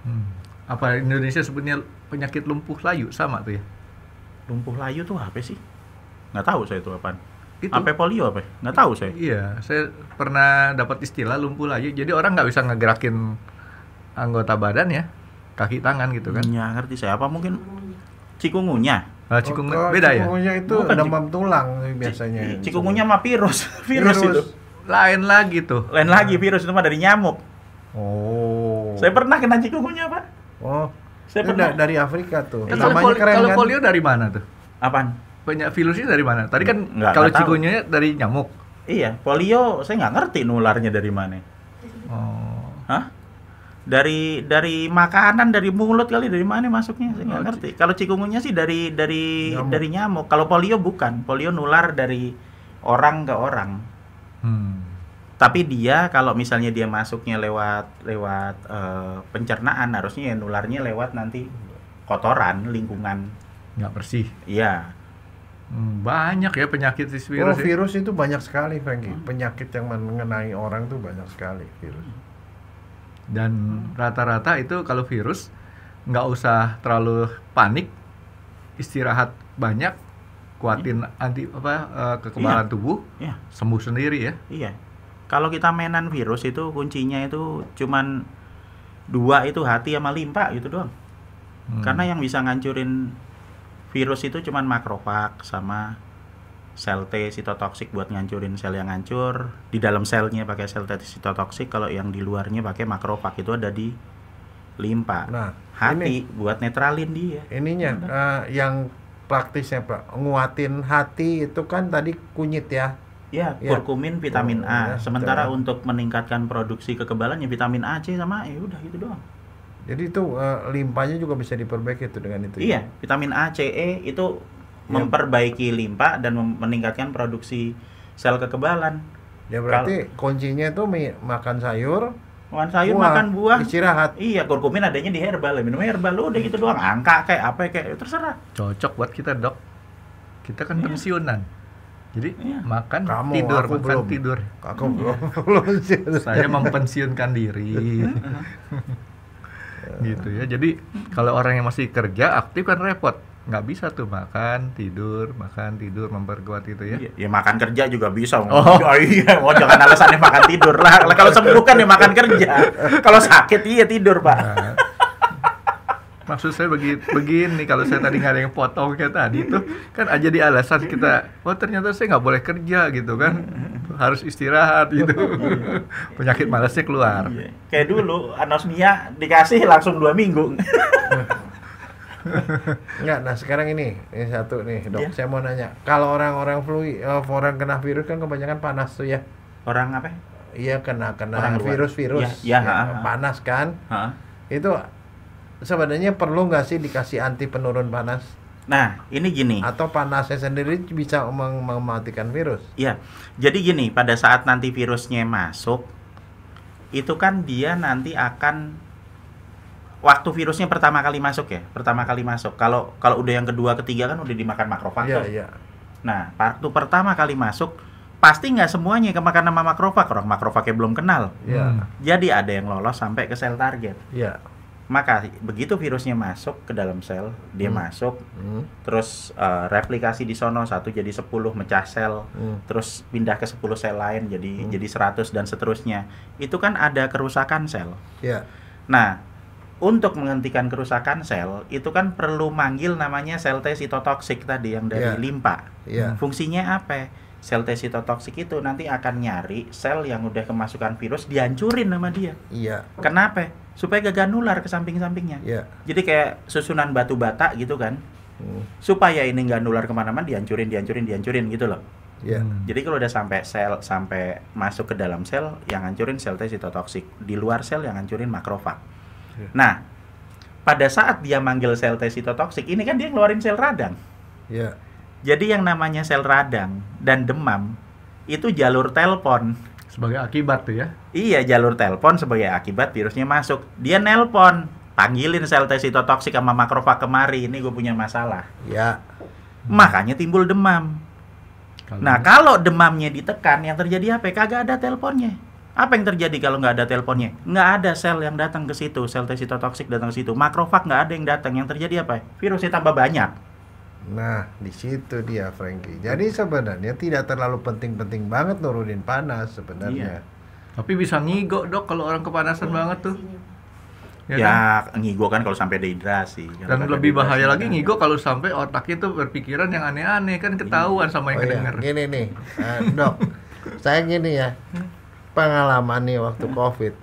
Hmm. Apa Indonesia sebenarnya penyakit lumpuh layu sama tuh ya? lumpuh layu tuh apa sih nggak tahu saya itu apaan itu. Apa polio apa? Nggak tahu saya. Iya, saya pernah dapat istilah lumpuh layu. Jadi orang nggak bisa ngegerakin anggota badan ya, kaki tangan gitu kan. Iya, ngerti saya. Apa mungkin cikungunya? Ah, cikungunya oh, beda cikungunya ya? itu Bukan demam cik... tulang biasanya. Cikungunya mah virus. *laughs* virus. virus itu. Lain lagi tuh. Lain lagi virus itu mah dari nyamuk. Oh. Saya pernah kena cikungunya, Pak. Oh. Saya pernah dari Afrika tuh. Kan namanya poli, keren kalau kan. polio dari mana tuh? Apaan? Banyak virusnya dari mana? Tadi kan kalau cikungunya dari nyamuk. Iya, polio saya nggak ngerti nularnya dari mana. Oh. Hah? Dari dari makanan, dari mulut kali dari mana masuknya? Saya nggak oh, ngerti. Kalau cikungunya sih dari dari nyamuk. dari nyamuk. Kalau polio bukan. Polio nular dari orang ke orang. Hmm tapi dia kalau misalnya dia masuknya lewat lewat uh, pencernaan harusnya ya nularnya lewat nanti kotoran lingkungan nggak bersih iya hmm, banyak ya penyakit virus oh, virus ya. itu banyak sekali Frankie hmm. penyakit yang mengenai orang tuh banyak sekali virus hmm. dan rata-rata itu kalau virus nggak usah terlalu panik istirahat banyak kuatin iya. anti apa eh, kekebalan iya. tubuh iya. sembuh sendiri ya iya kalau kita mainan virus itu kuncinya itu cuman dua itu hati sama limpa gitu doang hmm. karena yang bisa ngancurin virus itu cuman makrofag sama sel T sitotoksik buat ngancurin sel yang ngancur di dalam selnya pakai sel T sitotoksik kalau yang di luarnya pakai makrofag itu ada di limpa nah hati ini, buat netralin dia ininya uh, yang praktisnya pak nguatin hati itu kan tadi kunyit ya Ya, ya. vitamin A. Oh, ya, Sementara betul. untuk meningkatkan produksi kekebalannya vitamin A, C sama E udah itu doang. Jadi itu uh, limpahnya juga bisa diperbaiki itu dengan itu. Ya? Iya, ya? vitamin A, C, E itu ya. memperbaiki limpa dan meningkatkan produksi sel kekebalan. Ya berarti Kalo, kuncinya itu makan sayur, makan sayur, buah, makan buah, istirahat. Iya, kurkumin adanya di herbal, ya minum herbal lu udah gitu iya. doang. Angka kayak apa kayak terserah. Cocok buat kita, Dok. Kita kan ya. pensiunan. Jadi iya. makan Kamu, tidur, aku makan belum. tidur. Aku belum. Saya mempensiunkan diri. *laughs* gitu ya. Jadi kalau orang yang masih kerja aktif kan repot nggak bisa tuh makan tidur makan tidur memperkuat itu ya iya. ya makan kerja juga bisa oh, oh iya oh, jangan alasannya makan tidur lah kalau sembuh kan ya makan kerja kalau sakit iya tidur pak nah, maksud saya begini, kalau saya tadi nggak ada yang potong kayak tadi itu kan aja di alasan kita oh ternyata saya nggak boleh kerja gitu kan harus istirahat gitu *laughs* penyakit malasnya keluar iya. kayak dulu anosmia dikasih langsung dua minggu Enggak, *laughs* nah sekarang ini, ini satu nih dok, iya. saya mau nanya, kalau orang-orang flu, eh, orang kena virus kan kebanyakan panas tuh ya. Orang apa? Iya kena kena virus-virus, iya, ya, ya, ya, panas kan. Ha. Itu sebenarnya perlu nggak sih dikasih anti penurun panas? Nah, ini gini. Atau panasnya sendiri bisa mem mematikan virus. Iya. Jadi gini, pada saat nanti virusnya masuk, itu kan dia nanti akan waktu virusnya pertama kali masuk ya, pertama kali masuk. Kalau kalau udah yang kedua, ketiga kan udah dimakan makrofag. Iya, iya. Nah, waktu pertama kali masuk pasti nggak semuanya kemakan sama makrofag, orang makrofagnya belum kenal. Iya. Hmm. Jadi ada yang lolos sampai ke sel target. Iya maka begitu virusnya masuk ke dalam sel, dia hmm. masuk, hmm. terus uh, replikasi di sono satu jadi 10 mecah sel, hmm. terus pindah ke 10 sel lain jadi hmm. jadi 100 dan seterusnya. Itu kan ada kerusakan sel. ya Nah, untuk menghentikan kerusakan sel itu kan perlu manggil namanya sel T sitotoksik tadi yang dari ya. limpa. ya. Fungsinya apa? sel T sitotoksik itu nanti akan nyari sel yang udah kemasukan virus dihancurin sama dia. Iya. Kenapa? Supaya gak nular ke samping-sampingnya. Iya. Jadi kayak susunan batu bata gitu kan. Hmm. Supaya ini gak nular kemana-mana dihancurin, dihancurin, dihancurin gitu loh. Iya. Hmm. Jadi kalau udah sampai sel sampai masuk ke dalam sel yang hancurin sel T sitotoksik, di luar sel yang hancurin makrofag. Ya. Nah, pada saat dia manggil sel T sitotoksik, ini kan dia ngeluarin sel radang. Iya. Jadi yang namanya sel radang dan demam itu jalur telepon. Sebagai akibat tuh ya? Iya, jalur telepon sebagai akibat virusnya masuk. Dia nelpon, panggilin sel sitotoksik sama makrofag kemari, ini gue punya masalah. Ya. Makanya timbul demam. Kalian. nah, kalau demamnya ditekan, yang terjadi apa? Kagak ada teleponnya. Apa yang terjadi kalau nggak ada teleponnya? Nggak ada sel yang datang ke situ, sel sitotoksik datang ke situ. Makrofag nggak ada yang datang. Yang terjadi apa? Virusnya tambah banyak Nah, di situ dia Franky Jadi sebenarnya tidak terlalu penting-penting banget nurunin panas sebenarnya. Iya. Tapi bisa ngigo dok kalau orang kepanasan oh, banget tuh. Ya, ya kan? ngigo kan kalau sampai dehidrasi. Dan kan lebih bahaya lagi kan. ngigo kalau sampai otak itu berpikiran yang aneh-aneh kan iya. ketahuan sama yang oh, iya, kedenger. Iya. Gini nih, uh, dok, saya gini ya, pengalaman nih waktu COVID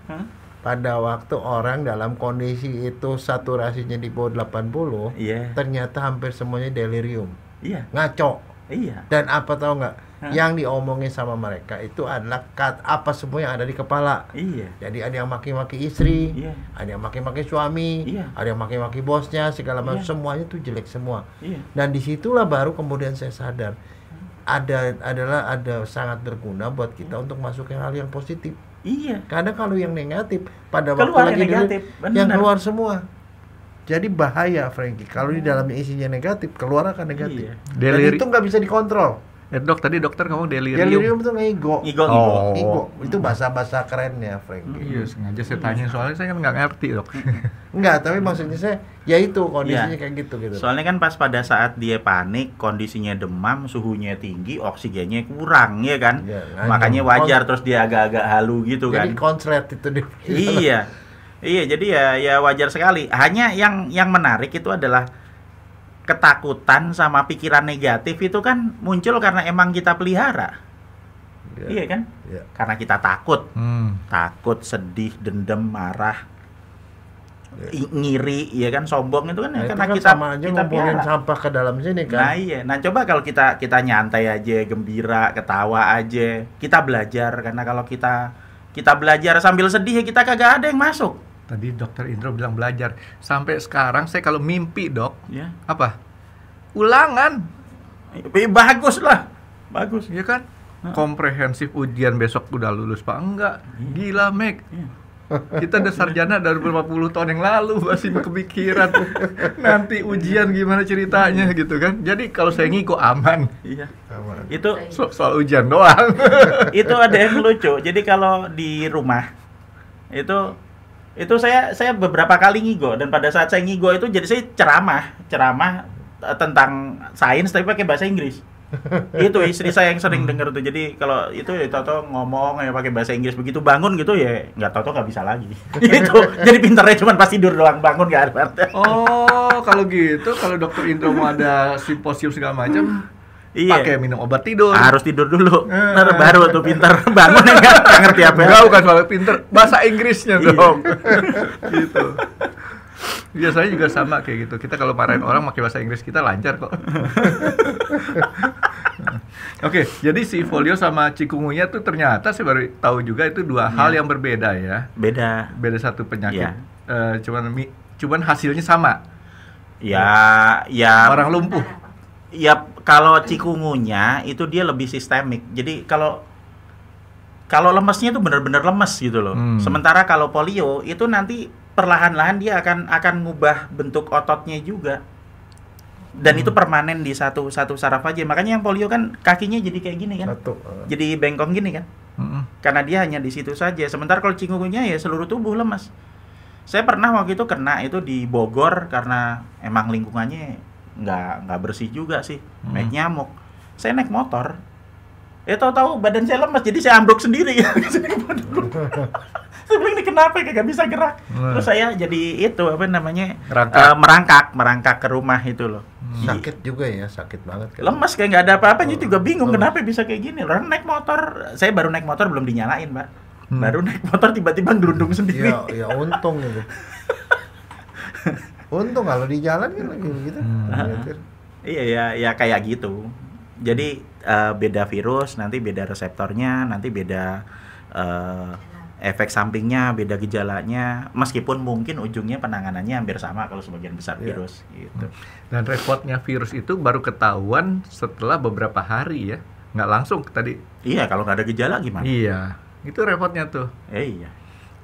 pada waktu orang dalam kondisi itu saturasinya di bawah 80 yeah. Iya. ternyata hampir semuanya delirium iya yeah. ngaco iya yeah. dan apa tahu nggak yang diomongin sama mereka itu adalah kat, apa semua yang ada di kepala iya jadi ada yang maki-maki istri yeah. ada yang maki-maki suami yeah. ada yang maki-maki bosnya segala macam yeah. semuanya tuh jelek semua yeah. dan disitulah baru kemudian saya sadar ada adalah ada sangat berguna buat kita iya. untuk masuk ke hal yang positif Iya. karena kalau yang negatif pada keluar waktu lagi negatif, dulu, yang keluar semua. Jadi bahaya Frankie. Kalau di hmm. dalamnya isinya negatif, keluar akan negatif. Iya. Dan itu nggak bisa dikontrol. Eh dok, tadi dokter ngomong delirium. Delirium itu ngigo. Ngigo, ngigo. Oh. Ngigo. Itu bahasa-bahasa kerennya, Frank. Hmm, iya, sengaja saya tanya iya. soalnya saya kan nggak ngerti, Dok. nggak tapi maksudnya saya ya itu kondisinya ya. kayak gitu gitu. Soalnya kan pas pada saat dia panik, kondisinya demam, suhunya tinggi, oksigennya kurang ya kan? Ya, Makanya wajar terus dia agak-agak halu gitu jadi kan. Jadi konslet itu dia. Iya. iya, jadi ya ya wajar sekali. Hanya yang yang menarik itu adalah ketakutan sama pikiran negatif itu kan muncul karena emang kita pelihara. Yeah. Iya kan? Yeah. Karena kita takut. Hmm. Takut, sedih, dendam, marah, yeah. ngiri, iya kan sombong itu kan ya nah, karena itu kan kita sama aja kita sampah ke dalam sini kan. Nah, iya. Nah, coba kalau kita kita nyantai aja, gembira, ketawa aja. Kita belajar karena kalau kita kita belajar sambil sedih ya kita kagak ada yang masuk. Tadi dokter Indro bilang belajar. Sampai sekarang saya kalau mimpi, Dok, ya. apa? Ulangan. Eh, bagus lah. Bagus. ya kan? Nah. Komprehensif ujian besok udah lulus Pak enggak? Iya. Gila, Meg Ya. Kita ada sarjana dari berapa puluh tahun yang lalu masih kepikiran nanti ujian gimana ceritanya iya. gitu kan. Jadi kalau saya ngiko aman. Iya. Aman. Itu so soal ujian doang. itu ada yang lucu. Jadi kalau di rumah itu itu saya saya beberapa kali ngigo dan pada saat saya ngigo itu jadi saya ceramah ceramah eh, tentang sains tapi pakai bahasa Inggris *laughs* itu istri saya yang sering dengar tuh jadi kalau itu ya tau ngomong ya pakai bahasa Inggris begitu bangun gitu ya nggak tau nggak bisa lagi *laughs* itu jadi pintarnya cuma pas tidur doang bangun nggak ada oh kalau gitu kalau dokter Indro mau ada simposium segala macam iya. pakai minum obat tidur ah, harus tidur dulu eh, ntar baru tuh pinter *laughs* bangun enggak ya, ngerti apa enggak bukan soal pinter bahasa Inggrisnya iya. dong *laughs* gitu biasanya juga sama kayak gitu kita kalau marahin orang pakai bahasa Inggris kita lancar kok *laughs* Oke, okay, jadi si folio sama cikungunya tuh ternyata saya baru tahu juga itu dua hmm. hal yang berbeda ya. Beda. Beda satu penyakit. Ya. E, cuman cuman hasilnya sama. Ya, ya. Orang lumpuh nah, ya kalau cikungunya itu dia lebih sistemik. Jadi kalau kalau lemesnya itu benar-benar lemes gitu loh. Hmm. Sementara kalau polio itu nanti perlahan-lahan dia akan akan ngubah bentuk ototnya juga. Dan hmm. itu permanen di satu satu saraf aja. Makanya yang polio kan kakinya jadi kayak gini kan. Satu. Eh. Jadi bengkong gini kan. Hmm. Karena dia hanya di situ saja. Sementara kalau cikungunya ya seluruh tubuh lemes. Saya pernah waktu itu kena itu di Bogor karena emang lingkungannya nggak nggak bersih juga sih hmm. naik nyamuk saya naik motor ya tahu-tahu badan saya lemas jadi saya ambruk sendiri *laughs* saya bilang ini kenapa ya gak bisa gerak hmm. terus saya jadi itu apa namanya merangkak uh, merangkak, merangkak ke rumah itu loh hmm. sakit juga ya sakit banget kan lemas kayak nggak ada apa-apa juga hmm. bingung lemas. kenapa bisa kayak gini orang naik motor saya baru naik motor belum dinyalain mbak hmm. baru naik motor tiba-tiba gerundung ya, sendiri ya, ya untung gitu *laughs* untung kalau di jalan kan lagi gitu hmm. Iya, iya ya ya kayak gitu jadi uh, beda virus nanti beda reseptornya nanti beda uh, efek sampingnya beda gejalanya meskipun mungkin ujungnya penanganannya hampir sama kalau sebagian besar iya. virus ya. gitu dan repotnya virus itu baru ketahuan setelah beberapa hari ya nggak langsung tadi iya kalau nggak ada gejala gimana iya itu repotnya tuh eh, iya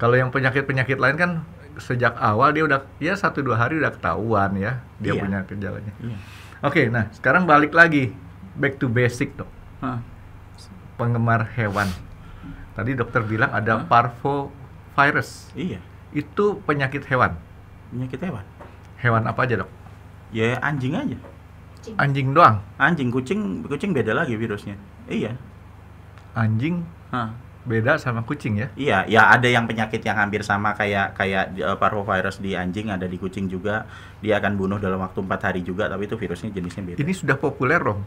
kalau yang penyakit penyakit lain kan sejak awal dia udah ya satu dua hari udah ketahuan ya dia yeah. punya gejalanya. Yeah. Oke, okay, nah sekarang balik lagi back to basic dok. Penggemar hewan. Tadi dokter bilang ada huh? parvo virus. Iya. Itu penyakit hewan. Penyakit hewan. Hewan apa aja dok? Ya anjing aja. Anjing, anjing doang. Anjing, kucing, kucing beda lagi virusnya. Iya. Anjing. Huh beda sama kucing ya? Iya, ya ada yang penyakit yang hampir sama kayak kayak uh, parvovirus di anjing ada di kucing juga. Dia akan bunuh dalam waktu empat hari juga, tapi itu virusnya jenisnya beda. Ini sudah populer dong.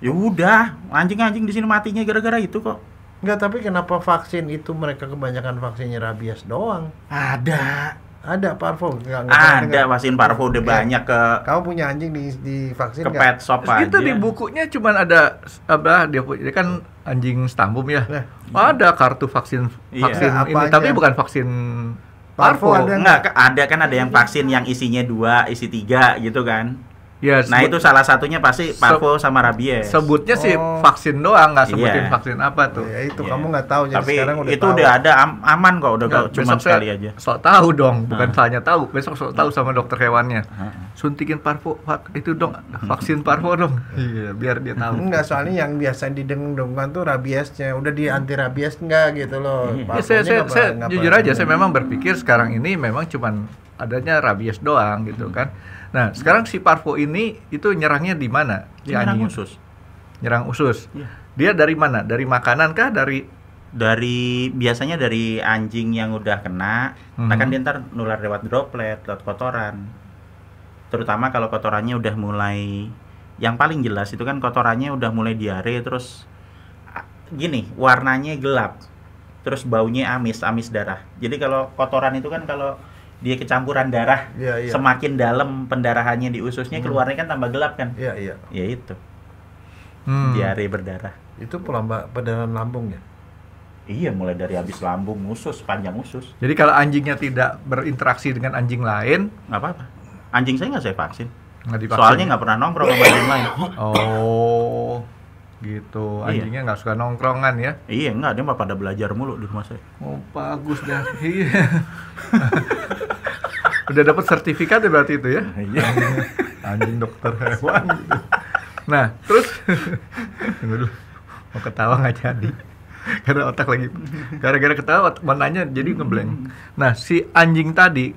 Ya udah, anjing-anjing di sini matinya gara-gara itu kok. Enggak, tapi kenapa vaksin itu mereka kebanyakan vaksinnya rabies doang? Ada. Ada parvo enggak, Ada enggak. vaksin parvo udah enggak. Eh, banyak ke Kamu punya anjing di di vaksin Ke sopan pet Itu di bukunya cuman ada apa dia, dia kan anjing stambum ya. Nah, ada kartu vaksin iya. vaksin iya, ini tapi bukan vaksin parvo. Enggak, ada kan ada yang iya. vaksin yang isinya dua, isi tiga gitu kan. Ya, nah itu salah satunya pasti parvo sama rabies. Sebutnya oh. sih vaksin doang, nggak sebutin yeah. vaksin apa tuh. Ya itu yeah. kamu nggak tahu. Jadi Tapi sekarang udah itu tahu. udah ada am aman kok, udah gak, cuma sekali aja. Sok tahu dong, nah. bukan soalnya tahu. Besok sok tahu sama dokter hewannya. Hmm. Suntikin parvo itu dong, vaksin parvo dong. Iya, biar dia tahu. Enggak, soalnya yang biasa didengung-dengungan tuh rabiesnya. Udah di anti rabies nggak gitu loh. Ya, saya, saya, saya jujur aja, saya hmm. memang berpikir sekarang ini memang cuma adanya rabies doang gitu hmm. kan. Nah, sekarang si parvo ini itu nyerangnya di mana? di nyerang usus. Nyerang usus. Ya. Dia dari mana? Dari makanan kah? Dari dari biasanya dari anjing yang udah kena, hmm kan mhm. dia ntar nular lewat droplet, lewat kotoran. Terutama kalau kotorannya udah mulai yang paling jelas itu kan kotorannya udah mulai diare terus gini, warnanya gelap. Terus baunya amis, amis darah. Jadi kalau kotoran itu kan kalau dia kecampuran darah ya, ya. semakin dalam pendarahannya di ususnya hmm. keluarnya kan tambah gelap kan iya iya ya itu hmm. diare berdarah itu pelamba pendarahan lambung ya Iya, mulai dari habis lambung, usus, panjang usus. Jadi kalau anjingnya tidak berinteraksi dengan anjing lain, apa-apa. Anjing saya nggak saya vaksin. Nggak Soalnya nggak pernah nongkrong sama anjing lain. Oh, gitu. Iya. Anjingnya nggak suka nongkrongan ya? Iya, nggak. Dia mah pada belajar mulu di rumah saya. Oh, bagus dah. Iya. *laughs* udah dapat sertifikat ya berarti itu ya *laughs* iya anjing dokter hewan gitu. nah terus tunggu dulu mau ketawa nggak jadi karena otak lagi gara-gara ketawa nanya jadi ngeblank nah si anjing tadi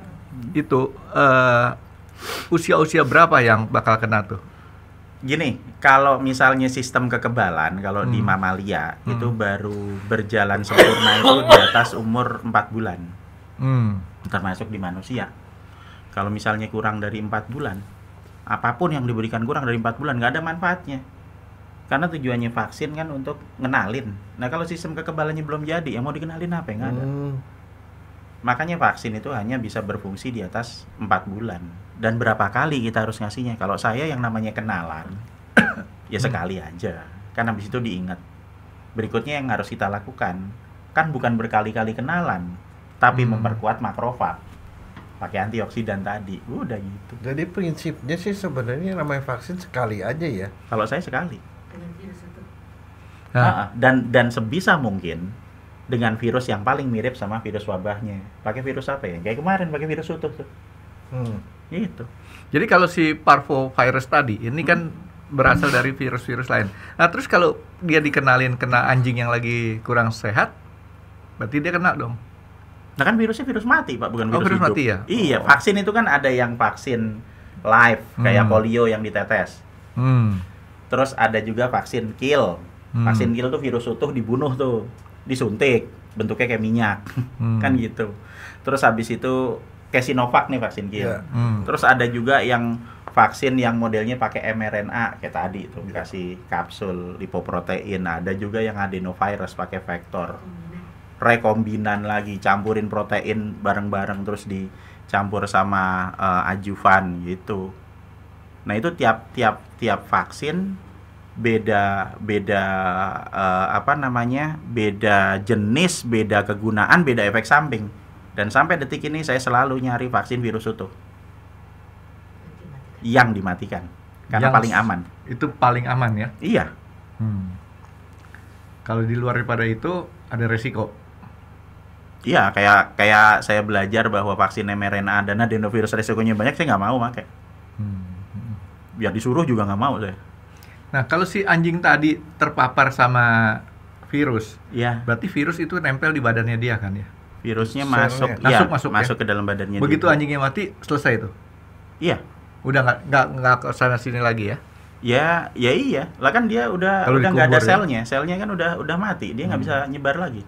itu usia eh, usia-usia berapa yang bakal kena tuh gini kalau misalnya sistem kekebalan kalau hmm. di mamalia hmm. itu baru berjalan sempurna itu di atas umur 4 bulan hmm. termasuk di manusia kalau misalnya kurang dari empat bulan apapun yang diberikan kurang dari empat bulan nggak ada manfaatnya karena tujuannya vaksin kan untuk ngenalin nah kalau sistem kekebalannya belum jadi yang mau dikenalin apa yang ada hmm. makanya vaksin itu hanya bisa berfungsi di atas empat bulan dan berapa kali kita harus ngasihnya kalau saya yang namanya kenalan *coughs* ya hmm. sekali aja karena habis itu diingat berikutnya yang harus kita lakukan kan bukan berkali-kali kenalan tapi hmm. memperkuat makrofag pakai antioksidan tadi udah gitu jadi prinsipnya sih sebenarnya namanya vaksin sekali aja ya kalau saya sekali nah. Ah. dan dan sebisa mungkin dengan virus yang paling mirip sama virus wabahnya pakai virus apa ya kayak kemarin pakai virus utuh tuh hmm. gitu jadi kalau si parvo virus tadi ini hmm. kan berasal dari virus-virus lain nah terus kalau dia dikenalin kena anjing yang lagi kurang sehat berarti dia kena dong Nah kan virusnya virus mati pak, bukan oh, virus, oh, virus hidup. mati ya? Iya, oh. vaksin itu kan ada yang vaksin live kayak hmm. polio yang ditetes. Hmm. Terus ada juga vaksin kill. Hmm. Vaksin kill tuh virus utuh dibunuh tuh, disuntik, bentuknya kayak minyak, hmm. kan gitu. Terus habis itu kayak Sinovac nih vaksin kill. Yeah. Hmm. Terus ada juga yang vaksin yang modelnya pakai mRNA kayak tadi tuh, dikasih kapsul lipoprotein. Ada juga yang adenovirus pakai vektor. Hmm rekombinan lagi campurin protein bareng-bareng terus dicampur sama uh, ajuvan gitu nah itu tiap tiap tiap vaksin beda beda uh, apa namanya beda jenis beda kegunaan beda efek samping dan sampai detik ini saya selalu nyari vaksin virus utuh dimatikan. yang dimatikan karena yang paling aman itu paling aman ya iya hmm. kalau di luar daripada itu ada resiko Iya, kayak kayak saya belajar bahwa vaksin mRNA dan adenovirus resikonya banyak, saya nggak mau pakai. Hmm, hmm. Ya disuruh juga nggak mau saya. Nah, kalau si anjing tadi terpapar sama virus, ya. berarti virus itu nempel di badannya dia kan ya? Virusnya iya, masuk, ya, masuk, masuk, masuk ke dalam badannya. Begitu dia. anjingnya mati, selesai itu. Iya. Udah nggak nggak nggak ke sana sini lagi ya? Ya, ya iya. Lah kan dia udah Kalau udah nggak ada ya? selnya, selnya kan udah udah mati, dia nggak hmm. bisa nyebar lagi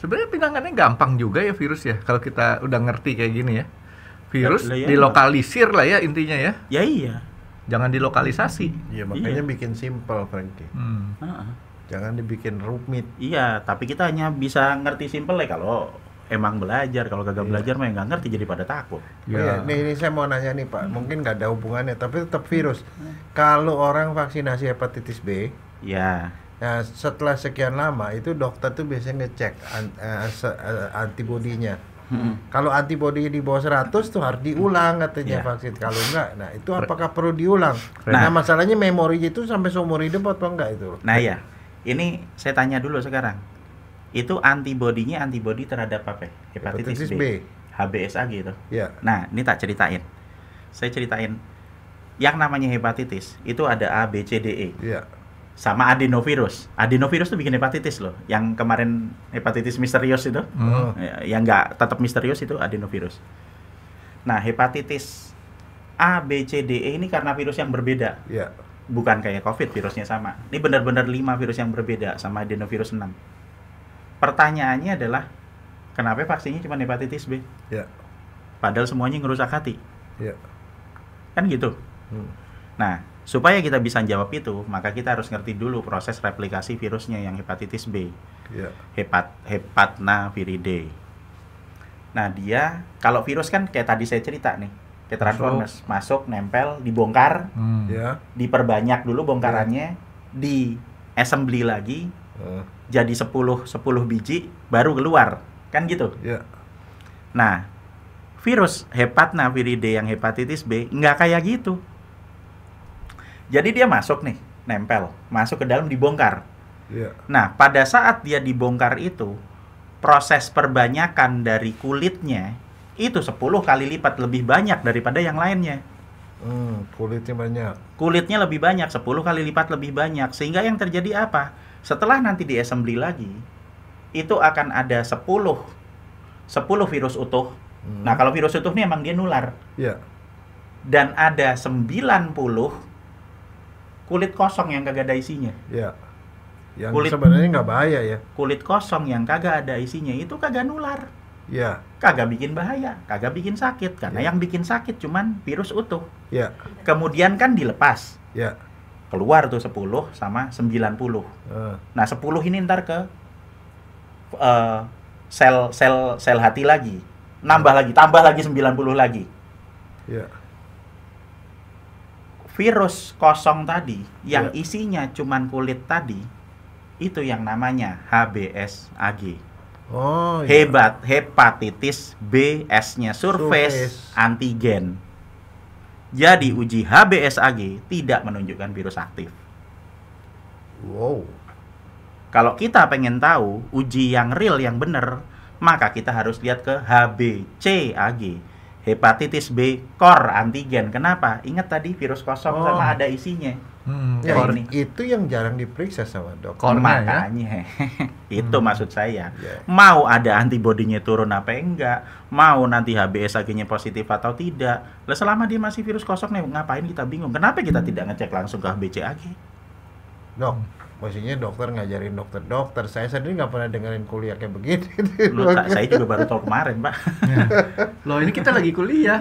sebenarnya pinangannya gampang juga ya virus ya kalau kita udah ngerti kayak gini ya virus ya, ya, dilokalisir lah ya intinya ya ya iya jangan dilokalisasi iya makanya iya. bikin simple Frankie hmm. jangan dibikin rumit iya tapi kita hanya bisa ngerti simple ya kalau emang belajar kalau kagak iya. belajar mah nggak ngerti jadi pada takut oh iya, ya. iya nih ini saya mau nanya nih Pak hmm. mungkin nggak ada hubungannya tapi tetap hmm. virus hmm. kalau orang vaksinasi hepatitis B ya Nah, setelah sekian lama itu dokter tuh biasanya ngecek eh, eh, antibodinya. Hmm. Kalau antibodi di bawah 100 tuh harus diulang katanya yeah. vaksin. Kalau enggak, nah itu apakah perlu diulang? Nah, nah masalahnya memori itu sampai seumur hidup atau enggak itu? Nah ya, ini saya tanya dulu sekarang. Itu antibodinya antibodi terhadap apa? Hepatitis, Hepatitis B. B. HBSA gitu. Yeah. Nah, ini tak ceritain. Saya ceritain yang namanya hepatitis itu ada A, B, C, D, E. Yeah sama adenovirus. Adenovirus tuh bikin hepatitis loh. Yang kemarin hepatitis misterius itu, oh. Ya, yang nggak tetap misterius itu adenovirus. Nah, hepatitis A, B, C, D, E ini karena virus yang berbeda. Yeah. Bukan kayak COVID, virusnya sama. Ini benar-benar lima virus yang berbeda sama adenovirus 6. Pertanyaannya adalah, kenapa vaksinnya cuma hepatitis B? Yeah. Padahal semuanya ngerusak hati. Yeah. Kan gitu. Hmm. Nah, Supaya kita bisa jawab itu, maka kita harus ngerti dulu proses replikasi virusnya yang hepatitis B. Yeah. Hepat viridae Nah, dia kalau virus kan kayak tadi saya cerita nih, kayak Transformers masuk, masuk nempel, dibongkar. Hmm. Yeah. Diperbanyak dulu bongkarannya, yeah. di assembly lagi. Uh. Jadi 10 10 biji baru keluar. Kan gitu. Yeah. Nah, virus hepatna viridae yang hepatitis B nggak kayak gitu jadi dia masuk nih, nempel, masuk ke dalam dibongkar. Yeah. Nah, pada saat dia dibongkar itu, proses perbanyakan dari kulitnya itu 10 kali lipat lebih banyak daripada yang lainnya. Hmm, kulitnya banyak. Kulitnya lebih banyak, 10 kali lipat lebih banyak. Sehingga yang terjadi apa? Setelah nanti di assembly lagi, itu akan ada 10 10 virus utuh. Nah, hmm. Nah, kalau virus utuh ini emang dia nular. Yeah. Dan ada 90 kulit kosong yang kagak ada isinya. Iya. Yang kulit, sebenarnya nggak bahaya ya. Kulit kosong yang kagak ada isinya itu kagak nular. Iya. Kagak bikin bahaya, kagak bikin sakit karena ya. yang bikin sakit cuman virus utuh. Iya. Kemudian kan dilepas. Iya. Keluar tuh 10 sama 90. Uh. Nah, 10 ini ntar ke uh, sel sel sel hati lagi. Nambah uh. lagi, tambah lagi 90 lagi. Iya virus kosong tadi yang yeah. isinya cuman kulit tadi itu yang namanya HBS Oh, iya. Hebat hepatitis B S-nya surface, surface antigen. Jadi uji HBS Ag tidak menunjukkan virus aktif. Wow. Kalau kita pengen tahu uji yang real yang benar, maka kita harus lihat ke HBC Ag hepatitis B core antigen. Kenapa? Ingat tadi virus kosong oh. sama ada isinya. Hmm, ya, ini. itu yang jarang diperiksa sama dokter. Ya? Makanya, ya? *laughs* itu hmm. maksud saya. Yeah. Mau ada antibodinya turun apa enggak, mau nanti HBS nya positif atau tidak. Lah selama dia masih virus kosong nih, ngapain kita bingung? Kenapa kita hmm. tidak ngecek langsung ke HbCAg? Dok, no hmm maksudnya dokter ngajarin dokter dokter saya sendiri nggak pernah dengerin kuliah kayak begini Loh, tak, saya juga baru tahu kemarin pak *laughs* loh ini kita lagi kuliah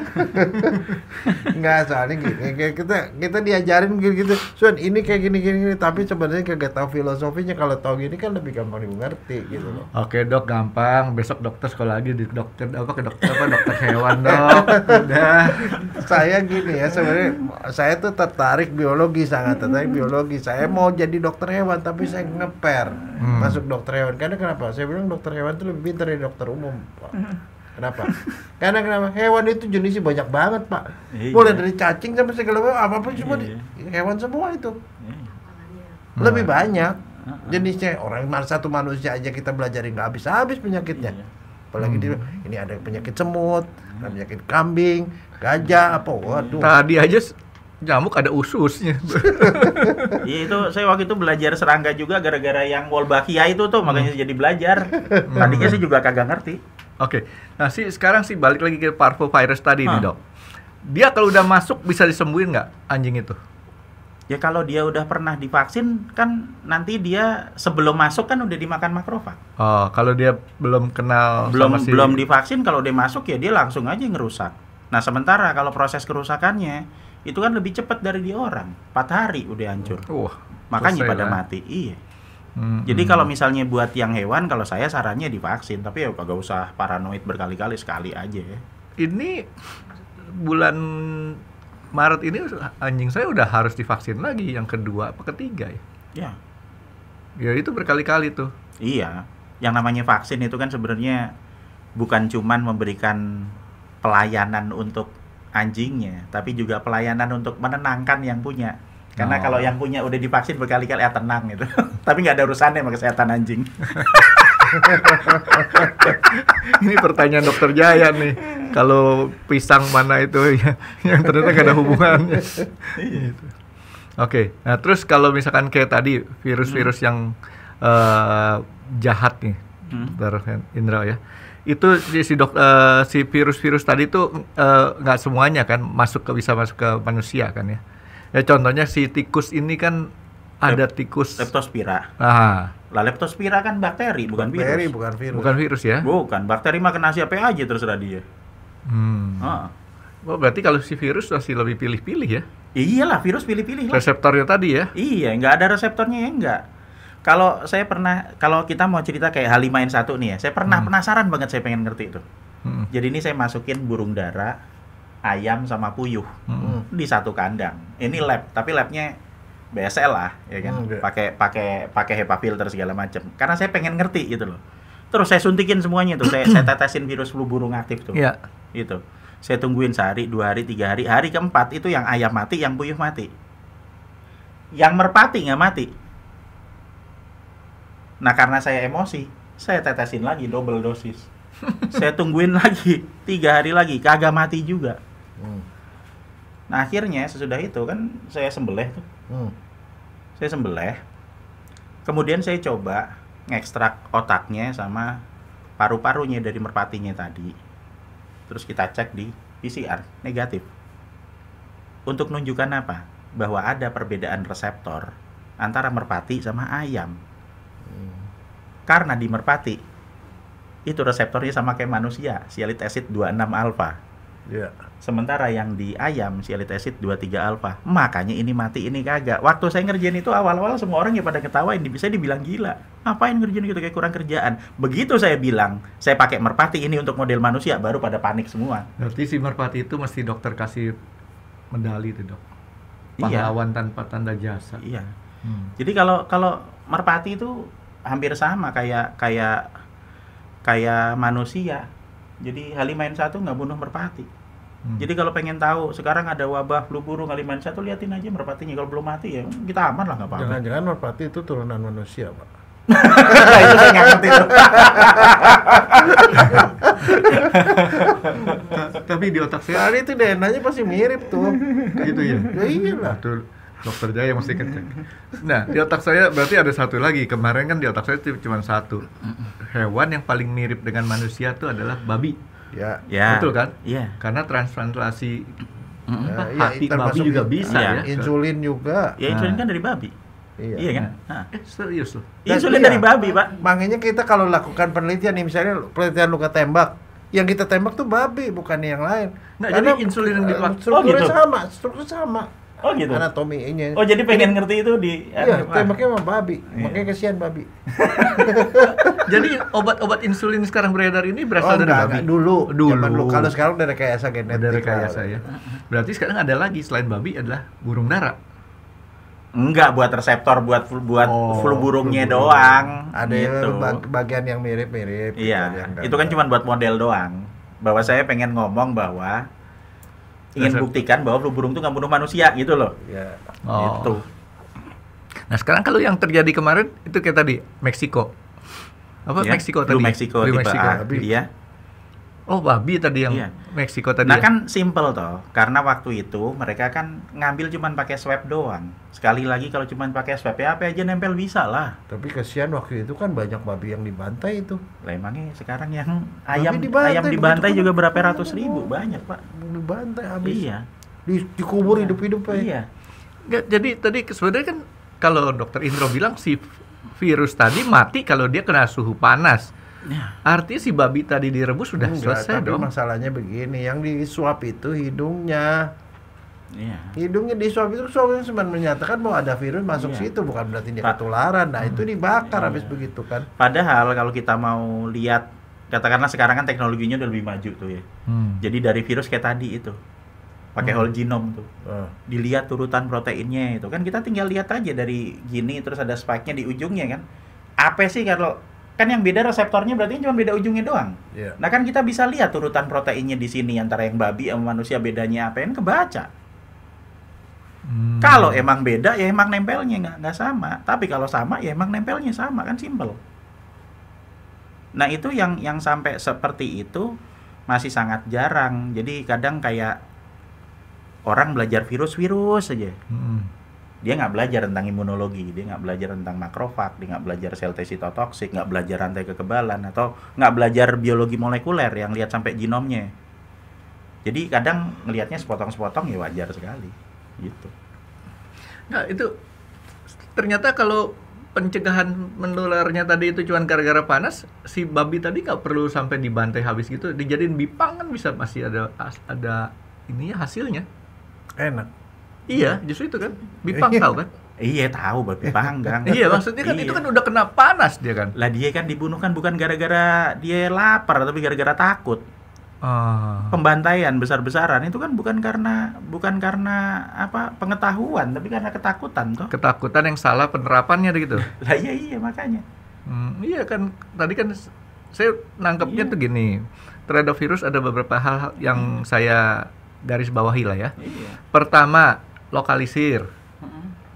*laughs* nggak soalnya gini kita kita diajarin gitu gitu Sun ini kayak gini gini, tapi sebenarnya kagak tahu filosofinya kalau tahu gini kan lebih gampang dimengerti gitu loh oke dok gampang besok dokter sekolah lagi di dokter apa ke dokter apa dokter hewan dok udah *laughs* saya gini ya sebenarnya saya tuh tertarik biologi sangat tertarik biologi saya mau jadi dokter hewan hewan tapi saya hmm. ngeper hmm. masuk dokter hewan karena kenapa saya bilang dokter hewan itu lebih pintar dari dokter umum pak hmm. kenapa karena kenapa hewan itu jenisnya banyak banget pak iya. dari cacing sampai segala macam apapun semua di, iya. hewan semua itu iya. lebih hmm. banyak hmm. jenisnya orang satu manusia aja kita belajar nggak habis-habis penyakitnya iya. apalagi hmm. di ini ada penyakit semut, penyakit kambing, gajah apa waduh. Tadi aja nyamuk ada ususnya. *laughs* Iya itu saya waktu itu belajar serangga juga gara-gara yang Wolbachia itu tuh hmm. makanya hmm. jadi belajar. Tadinya hmm. sih juga kagak ngerti. Oke. Okay. Nah, sih sekarang sih balik lagi ke parvovirus tadi hmm. nih, Dok. Dia kalau udah masuk bisa disembuhin nggak anjing itu? Ya kalau dia udah pernah divaksin kan nanti dia sebelum masuk kan udah dimakan makrofag. Oh, kalau dia belum kenal belum sama si... belum divaksin kalau dia masuk ya dia langsung aja ngerusak. Nah, sementara kalau proses kerusakannya itu kan lebih cepat dari di orang. Empat hari udah hancur. Makanya pada lah. mati. Iya. Hmm, Jadi hmm. kalau misalnya buat yang hewan, kalau saya sarannya divaksin, tapi ya kagak usah paranoid berkali-kali sekali aja. Ini bulan Maret ini anjing saya udah harus divaksin lagi yang kedua apa ketiga ya? Ya. Ya itu berkali-kali tuh. Iya. Yang namanya vaksin itu kan sebenarnya bukan cuman memberikan pelayanan untuk anjingnya, tapi juga pelayanan untuk menenangkan yang punya. Karena oh. kalau yang punya udah divaksin berkali-kali ya tenang gitu. *laughs* tapi nggak ada urusannya sama kesehatan anjing. *laughs* Ini pertanyaan dokter Jaya nih. Kalau pisang mana itu yang ya ternyata gak ada hubungannya. Iya. Oke, okay. nah terus kalau misalkan kayak tadi virus-virus hmm. yang uh, jahat nih, hmm. Indra ya itu si, si dok uh, si virus-virus tadi itu eh, nggak uh, semuanya kan masuk ke bisa masuk ke manusia kan ya. Ya contohnya si tikus ini kan ada tikus Leptospira. Ah. Lah Leptospira kan bakteri bukan virus. Bakteri bukan virus. Bukan virus ya? Bukan, bakteri makan nasi apa aja terserah dia. Hmm. Ah. Oh, berarti kalau si virus masih lebih pilih-pilih ya? Iyalah, virus pilih-pilih lah. Reseptornya tadi ya? Iya, nggak ada reseptornya ya nggak. Kalau saya pernah kalau kita mau cerita kayak hal 5 satu nih ya, saya pernah hmm. penasaran banget saya pengen ngerti itu. Hmm. Jadi ini saya masukin burung dara, ayam sama puyuh hmm. di satu kandang. Ini lab, tapi labnya BSL lah, ya kan. Hmm, pakai hmm. pakai pakai HEPA filter segala macam. Karena saya pengen ngerti gitu loh. Terus saya suntikin semuanya tuh, saya saya tetesin virus flu burung aktif tuh. Iya. Yeah. Itu. Saya tungguin sehari, dua hari, tiga hari. Hari keempat itu yang ayam mati, yang puyuh mati. Yang merpati nggak mati Nah karena saya emosi, saya tetesin lagi double dosis. saya tungguin lagi tiga hari lagi, kagak mati juga. Hmm. Nah akhirnya sesudah itu kan saya sembelih tuh. Hmm. Saya sembelih. Kemudian saya coba ngekstrak otaknya sama paru-parunya dari merpatinya tadi. Terus kita cek di PCR negatif. Untuk menunjukkan apa? Bahwa ada perbedaan reseptor antara merpati sama ayam. Karena di merpati itu reseptornya sama kayak manusia, sialit acid 26 alfa. Yeah. Sementara yang di ayam sialit acid 23 alfa. Makanya ini mati ini kagak. Waktu saya ngerjain itu awal-awal semua orang ya pada ketawain, bisa dibilang gila. Ngapain ngerjain gitu kayak kurang kerjaan. Begitu saya bilang, saya pakai merpati ini untuk model manusia baru pada panik semua. Berarti si merpati itu mesti dokter kasih medali itu, Dok. Iya. Pahlawan iya. tanpa tanda jasa. Iya. Hmm. Jadi kalau kalau merpati itu hampir sama kayak kayak kayak manusia. Jadi Halimain satu nggak bunuh merpati. Hmm. Jadi kalau pengen tahu sekarang ada wabah flu burung Halimain satu liatin aja merpatinya kalau belum mati ya kita aman lah nggak apa-apa. Jangan-jangan merpati itu turunan manusia pak. *laughs* itu saya nggak ngerti Tapi di otak saya. Hari itu DNA-nya pasti mirip tuh. Gitu ya. *laughs* Ya iya lah dokter Jaya mesti kenceng. Nah, di otak saya berarti ada satu lagi. Kemarin kan di otak saya cuma satu. Hewan yang paling mirip dengan manusia itu adalah babi. Ya. ya. Betul kan? Iya. Karena transplantasi mm eh, ya, hati babi juga bisa iya. ya. Insulin juga. Ya, insulin nah. kan dari babi. Iya, iya kan? Nah. nah. Eh, serius loh. Insulin iya. dari babi, Pak. Makanya kita kalau lakukan penelitian nih misalnya penelitian luka tembak, yang kita tembak tuh babi bukan yang lain. Nah, Karena jadi insulin yang eh, dipakai oh, gitu. sama, struktur sama. Oh gitu. Anatomi ini. Oh jadi pengen ngerti itu di Iya, tembaknya sama babi. Iya. Makanya kesian babi. *laughs* jadi obat-obat insulin sekarang beredar ini berasal oh, dari enggak, babi. Dulu, dulu. dulu. Kalau sekarang dari rekayasa genetik. Dari rekayasa ya. Berarti sekarang ada lagi selain babi adalah burung dara. Enggak buat reseptor buat buat oh, flu burungnya flu burung. doang. Ada gitu. bagian yang mirip-mirip. Iya. Gitu, itu kan cuma buat model doang. Bahwa saya pengen ngomong bahwa ingin Dasar. buktikan bahwa flu burung itu nggak bunuh manusia gitu loh. Ya. Oh. Gitu. Nah sekarang kalau yang terjadi kemarin itu kayak tadi Meksiko apa ya, Meksiko tadi? Flu Meksiko, tipe Meksiko. A, dia Oh babi tadi yang iya. Meksiko tadi. Nah ya? kan simple toh, karena waktu itu mereka kan ngambil cuman pakai swab doang. Sekali lagi kalau cuman pakai swab ya apa aja nempel bisa lah. Tapi kasihan waktu itu kan banyak babi yang dibantai itu. Lah emangnya sekarang yang ayam dibantai, ayam dibantai kan? juga kan berapa ratus ribu banyak pak. Dibantai habis. Iya. Di, dikubur iya. hidup-hidup ya. Iya. Gak jadi tadi sebenarnya kan kalau dokter Indro bilang si virus tadi mati kalau dia kena suhu panas Ya. Artinya si babi tadi direbus sudah Enggak, selesai tapi dong. masalahnya begini, yang disuap itu hidungnya. Ya. Hidungnya disuap itu suapnya cuma menyatakan bahwa ada virus masuk ya. situ bukan berarti dia ketularan. Nah, hmm. itu dibakar ya. habis begitu kan. Padahal kalau kita mau lihat katakanlah sekarang kan teknologinya udah lebih maju tuh ya. Hmm. Jadi dari virus kayak tadi itu pakai hmm. whole genome tuh. Hmm. Dilihat turutan proteinnya itu kan kita tinggal lihat aja dari gini terus ada spike-nya di ujungnya kan. Apa sih kalau kan yang beda reseptornya berarti cuma beda ujungnya doang. Yeah. Nah kan kita bisa lihat urutan proteinnya di sini antara yang babi sama manusia bedanya apa yang kebaca. Hmm. Kalau emang beda ya emang nempelnya nggak nggak sama. Tapi kalau sama ya emang nempelnya sama kan simple. Nah itu yang yang sampai seperti itu masih sangat jarang. Jadi kadang kayak orang belajar virus-virus aja. Hmm dia nggak belajar tentang imunologi, dia nggak belajar tentang makrofag, dia nggak belajar sel T sitotoksik, nggak belajar rantai kekebalan atau nggak belajar biologi molekuler yang lihat sampai genomnya. Jadi kadang ngelihatnya sepotong-sepotong ya wajar sekali, gitu. Nah itu ternyata kalau pencegahan menularnya tadi itu cuma gara-gara panas, si babi tadi nggak perlu sampai dibantai habis gitu, dijadiin bipang kan bisa masih ada ada ininya hasilnya. Enak. Iya, justru itu kan. Bipang iya. tahu kan? Iya tahu babi panggang. *laughs* iya maksudnya kan iya. itu kan udah kena panas dia kan. Lah dia kan dibunuh kan bukan gara-gara dia lapar tapi gara-gara takut. Uh. Pembantaian besar-besaran itu kan bukan karena bukan karena apa pengetahuan tapi karena ketakutan tuh? Ketakutan yang salah penerapannya gitu. *laughs* lah iya iya makanya. Hmm, iya kan tadi kan saya nangkepnya iya. tuh gini. Terhadap virus ada beberapa hal yang hmm. saya garis bawahi lah ya. Iya. Pertama lokalisir.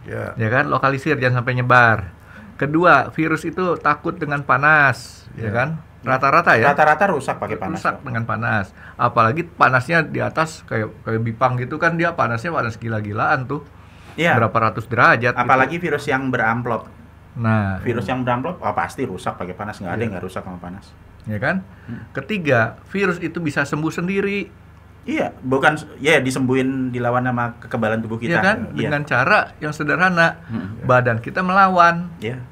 Yeah. Ya kan? Lokalisir jangan sampai nyebar. Kedua, virus itu takut dengan panas, yeah. ya kan? Rata-rata ya. Rata-rata rusak pakai panas. Rusak loh. Ya. dengan panas. Apalagi panasnya di atas kayak kayak bipang gitu kan dia panasnya panas gila-gilaan tuh. Iya. Yeah. Berapa ratus derajat. Gitu. Apalagi gitu. virus yang beramplop. Nah, virus yang beramplop oh, pasti rusak pakai panas, nggak ada iya. yang nggak rusak sama panas. Ya kan? Hmm. Ketiga, virus itu bisa sembuh sendiri Iya, bukan ya disembuhin dilawan sama kekebalan tubuh kita. Iya kan? Iya. Dengan cara yang sederhana, hmm. badan kita melawan. Iya.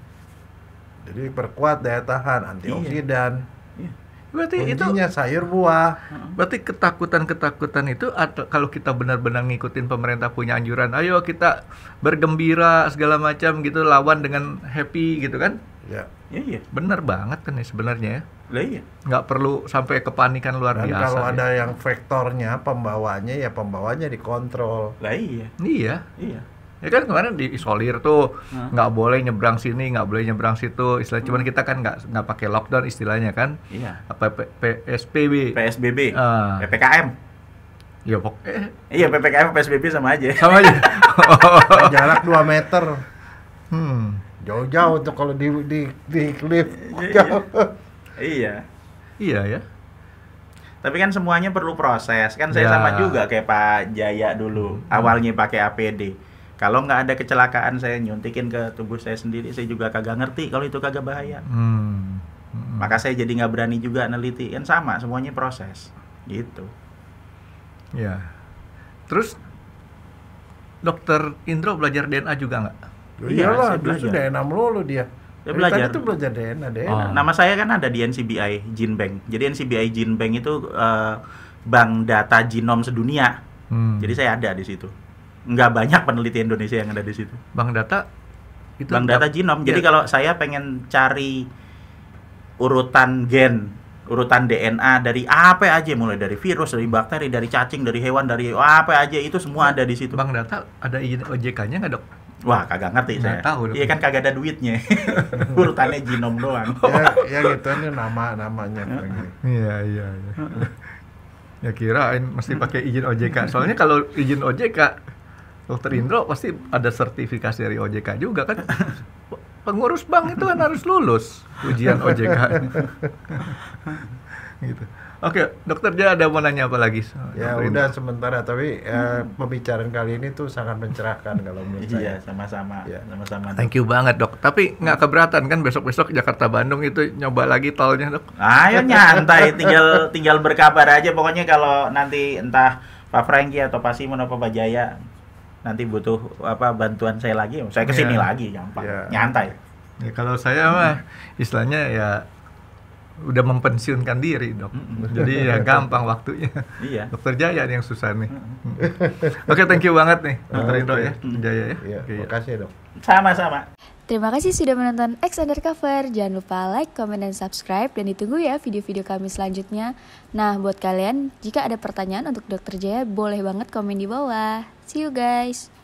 Jadi perkuat daya tahan, antioksidan. Iya. iya. Berarti Kuncinya itu sayur buah. Berarti ketakutan-ketakutan itu atau kalau kita benar-benar ngikutin pemerintah punya anjuran, ayo kita bergembira segala macam gitu lawan dengan happy gitu kan? Iya. Iya iya. Bener banget kan ya sebenarnya ya. iya. Nggak perlu sampai kepanikan luar Dan biasa. kalau ya. ada yang vektornya pembawanya ya pembawanya dikontrol. Lah iya. Iya. Iya. Ya kan kemarin diisolir tuh nah. boleh nyebrang sini nggak boleh nyebrang situ istilah hmm. cuman kita kan nggak nggak pakai lockdown istilahnya kan iya apa PSBB PSBB uh. Ah. PPKM Iya pok eh. Iya PPKM PSBB sama aja. Sama aja. *laughs* Jarak 2 meter. Hmm. Jauh-jauh tuh kalau di di di klip. Iya, iya Iya. Iya ya. Tapi kan semuanya perlu proses. Kan saya ya. sama juga kayak Pak Jaya dulu. Hmm. hmm. Awalnya pakai APD. Kalau nggak ada kecelakaan saya nyuntikin ke tubuh saya sendiri, saya juga kagak ngerti kalau itu kagak bahaya. Hmm. Hmm. Maka saya jadi nggak berani juga neliti. Kan sama, semuanya proses. Gitu. Ya. Terus dokter Indro belajar DNA juga nggak? Iya lah, dia sudah DNA melulu dia. Dia belajar. Tadi tuh belajar DNA, DNA. Oh. Nama saya kan ada di NCBI Gene Bank. Jadi NCBI Gene Bank itu uh, bank data genom sedunia. Hmm. Jadi saya ada di situ. Enggak banyak peneliti Indonesia yang ada di situ. Bank data itu bank data genom. Jadi iya. kalau saya pengen cari urutan gen, urutan DNA dari apa aja mulai dari virus, dari bakteri, dari cacing, dari hewan, dari apa aja itu semua ada di situ. Bank data ada OJK-nya nggak, Dok? Wah, kagak ngerti Nggak saya. tahu. Iya kan kagak ada duitnya. *laughs* Urutannya genom doang. *laughs* ya, ya gitu ini nama namanya. Iya, iya, iya. ya kirain mesti pakai izin OJK. Soalnya kalau izin OJK, Dokter Indro pasti ada sertifikasi dari OJK juga kan. Pengurus bank itu kan harus lulus ujian OJK. *laughs* gitu. Oke, dokter dia ada mau nanya apa lagi? Ya dokter udah ini. sementara, tapi ya, hmm. pembicaraan kali ini tuh sangat mencerahkan kalau menurut iya, saya. Iya, sama-sama. Ya. Sama-sama. Thank you banget, Dok. Tapi nggak keberatan kan besok-besok Jakarta Bandung itu nyoba lagi tolnya, Dok? Ayo nyantai, tinggal tinggal berkabar aja pokoknya kalau nanti entah Pak Franky atau Pak Simon atau Pak Jaya nanti butuh apa bantuan saya lagi, saya kesini ya. lagi gampang. Iya. Nyantai. Ya kalau saya mah istilahnya ya udah mempensiunkan diri dok. Mm-hmm. Jadi ya *laughs* gampang waktunya. Iya. Dokter Jaya yang susah nih. Mm-hmm. Oke, okay, thank you banget nih Dokter ah, Indro ya, Jaya ya. Iya, okay, iya. ya dok. Sama-sama. Terima kasih sudah menonton X Undercover. Jangan lupa like, comment, dan subscribe. Dan ditunggu ya video-video kami selanjutnya. Nah, buat kalian, jika ada pertanyaan untuk Dokter Jaya, boleh banget komen di bawah. See you guys.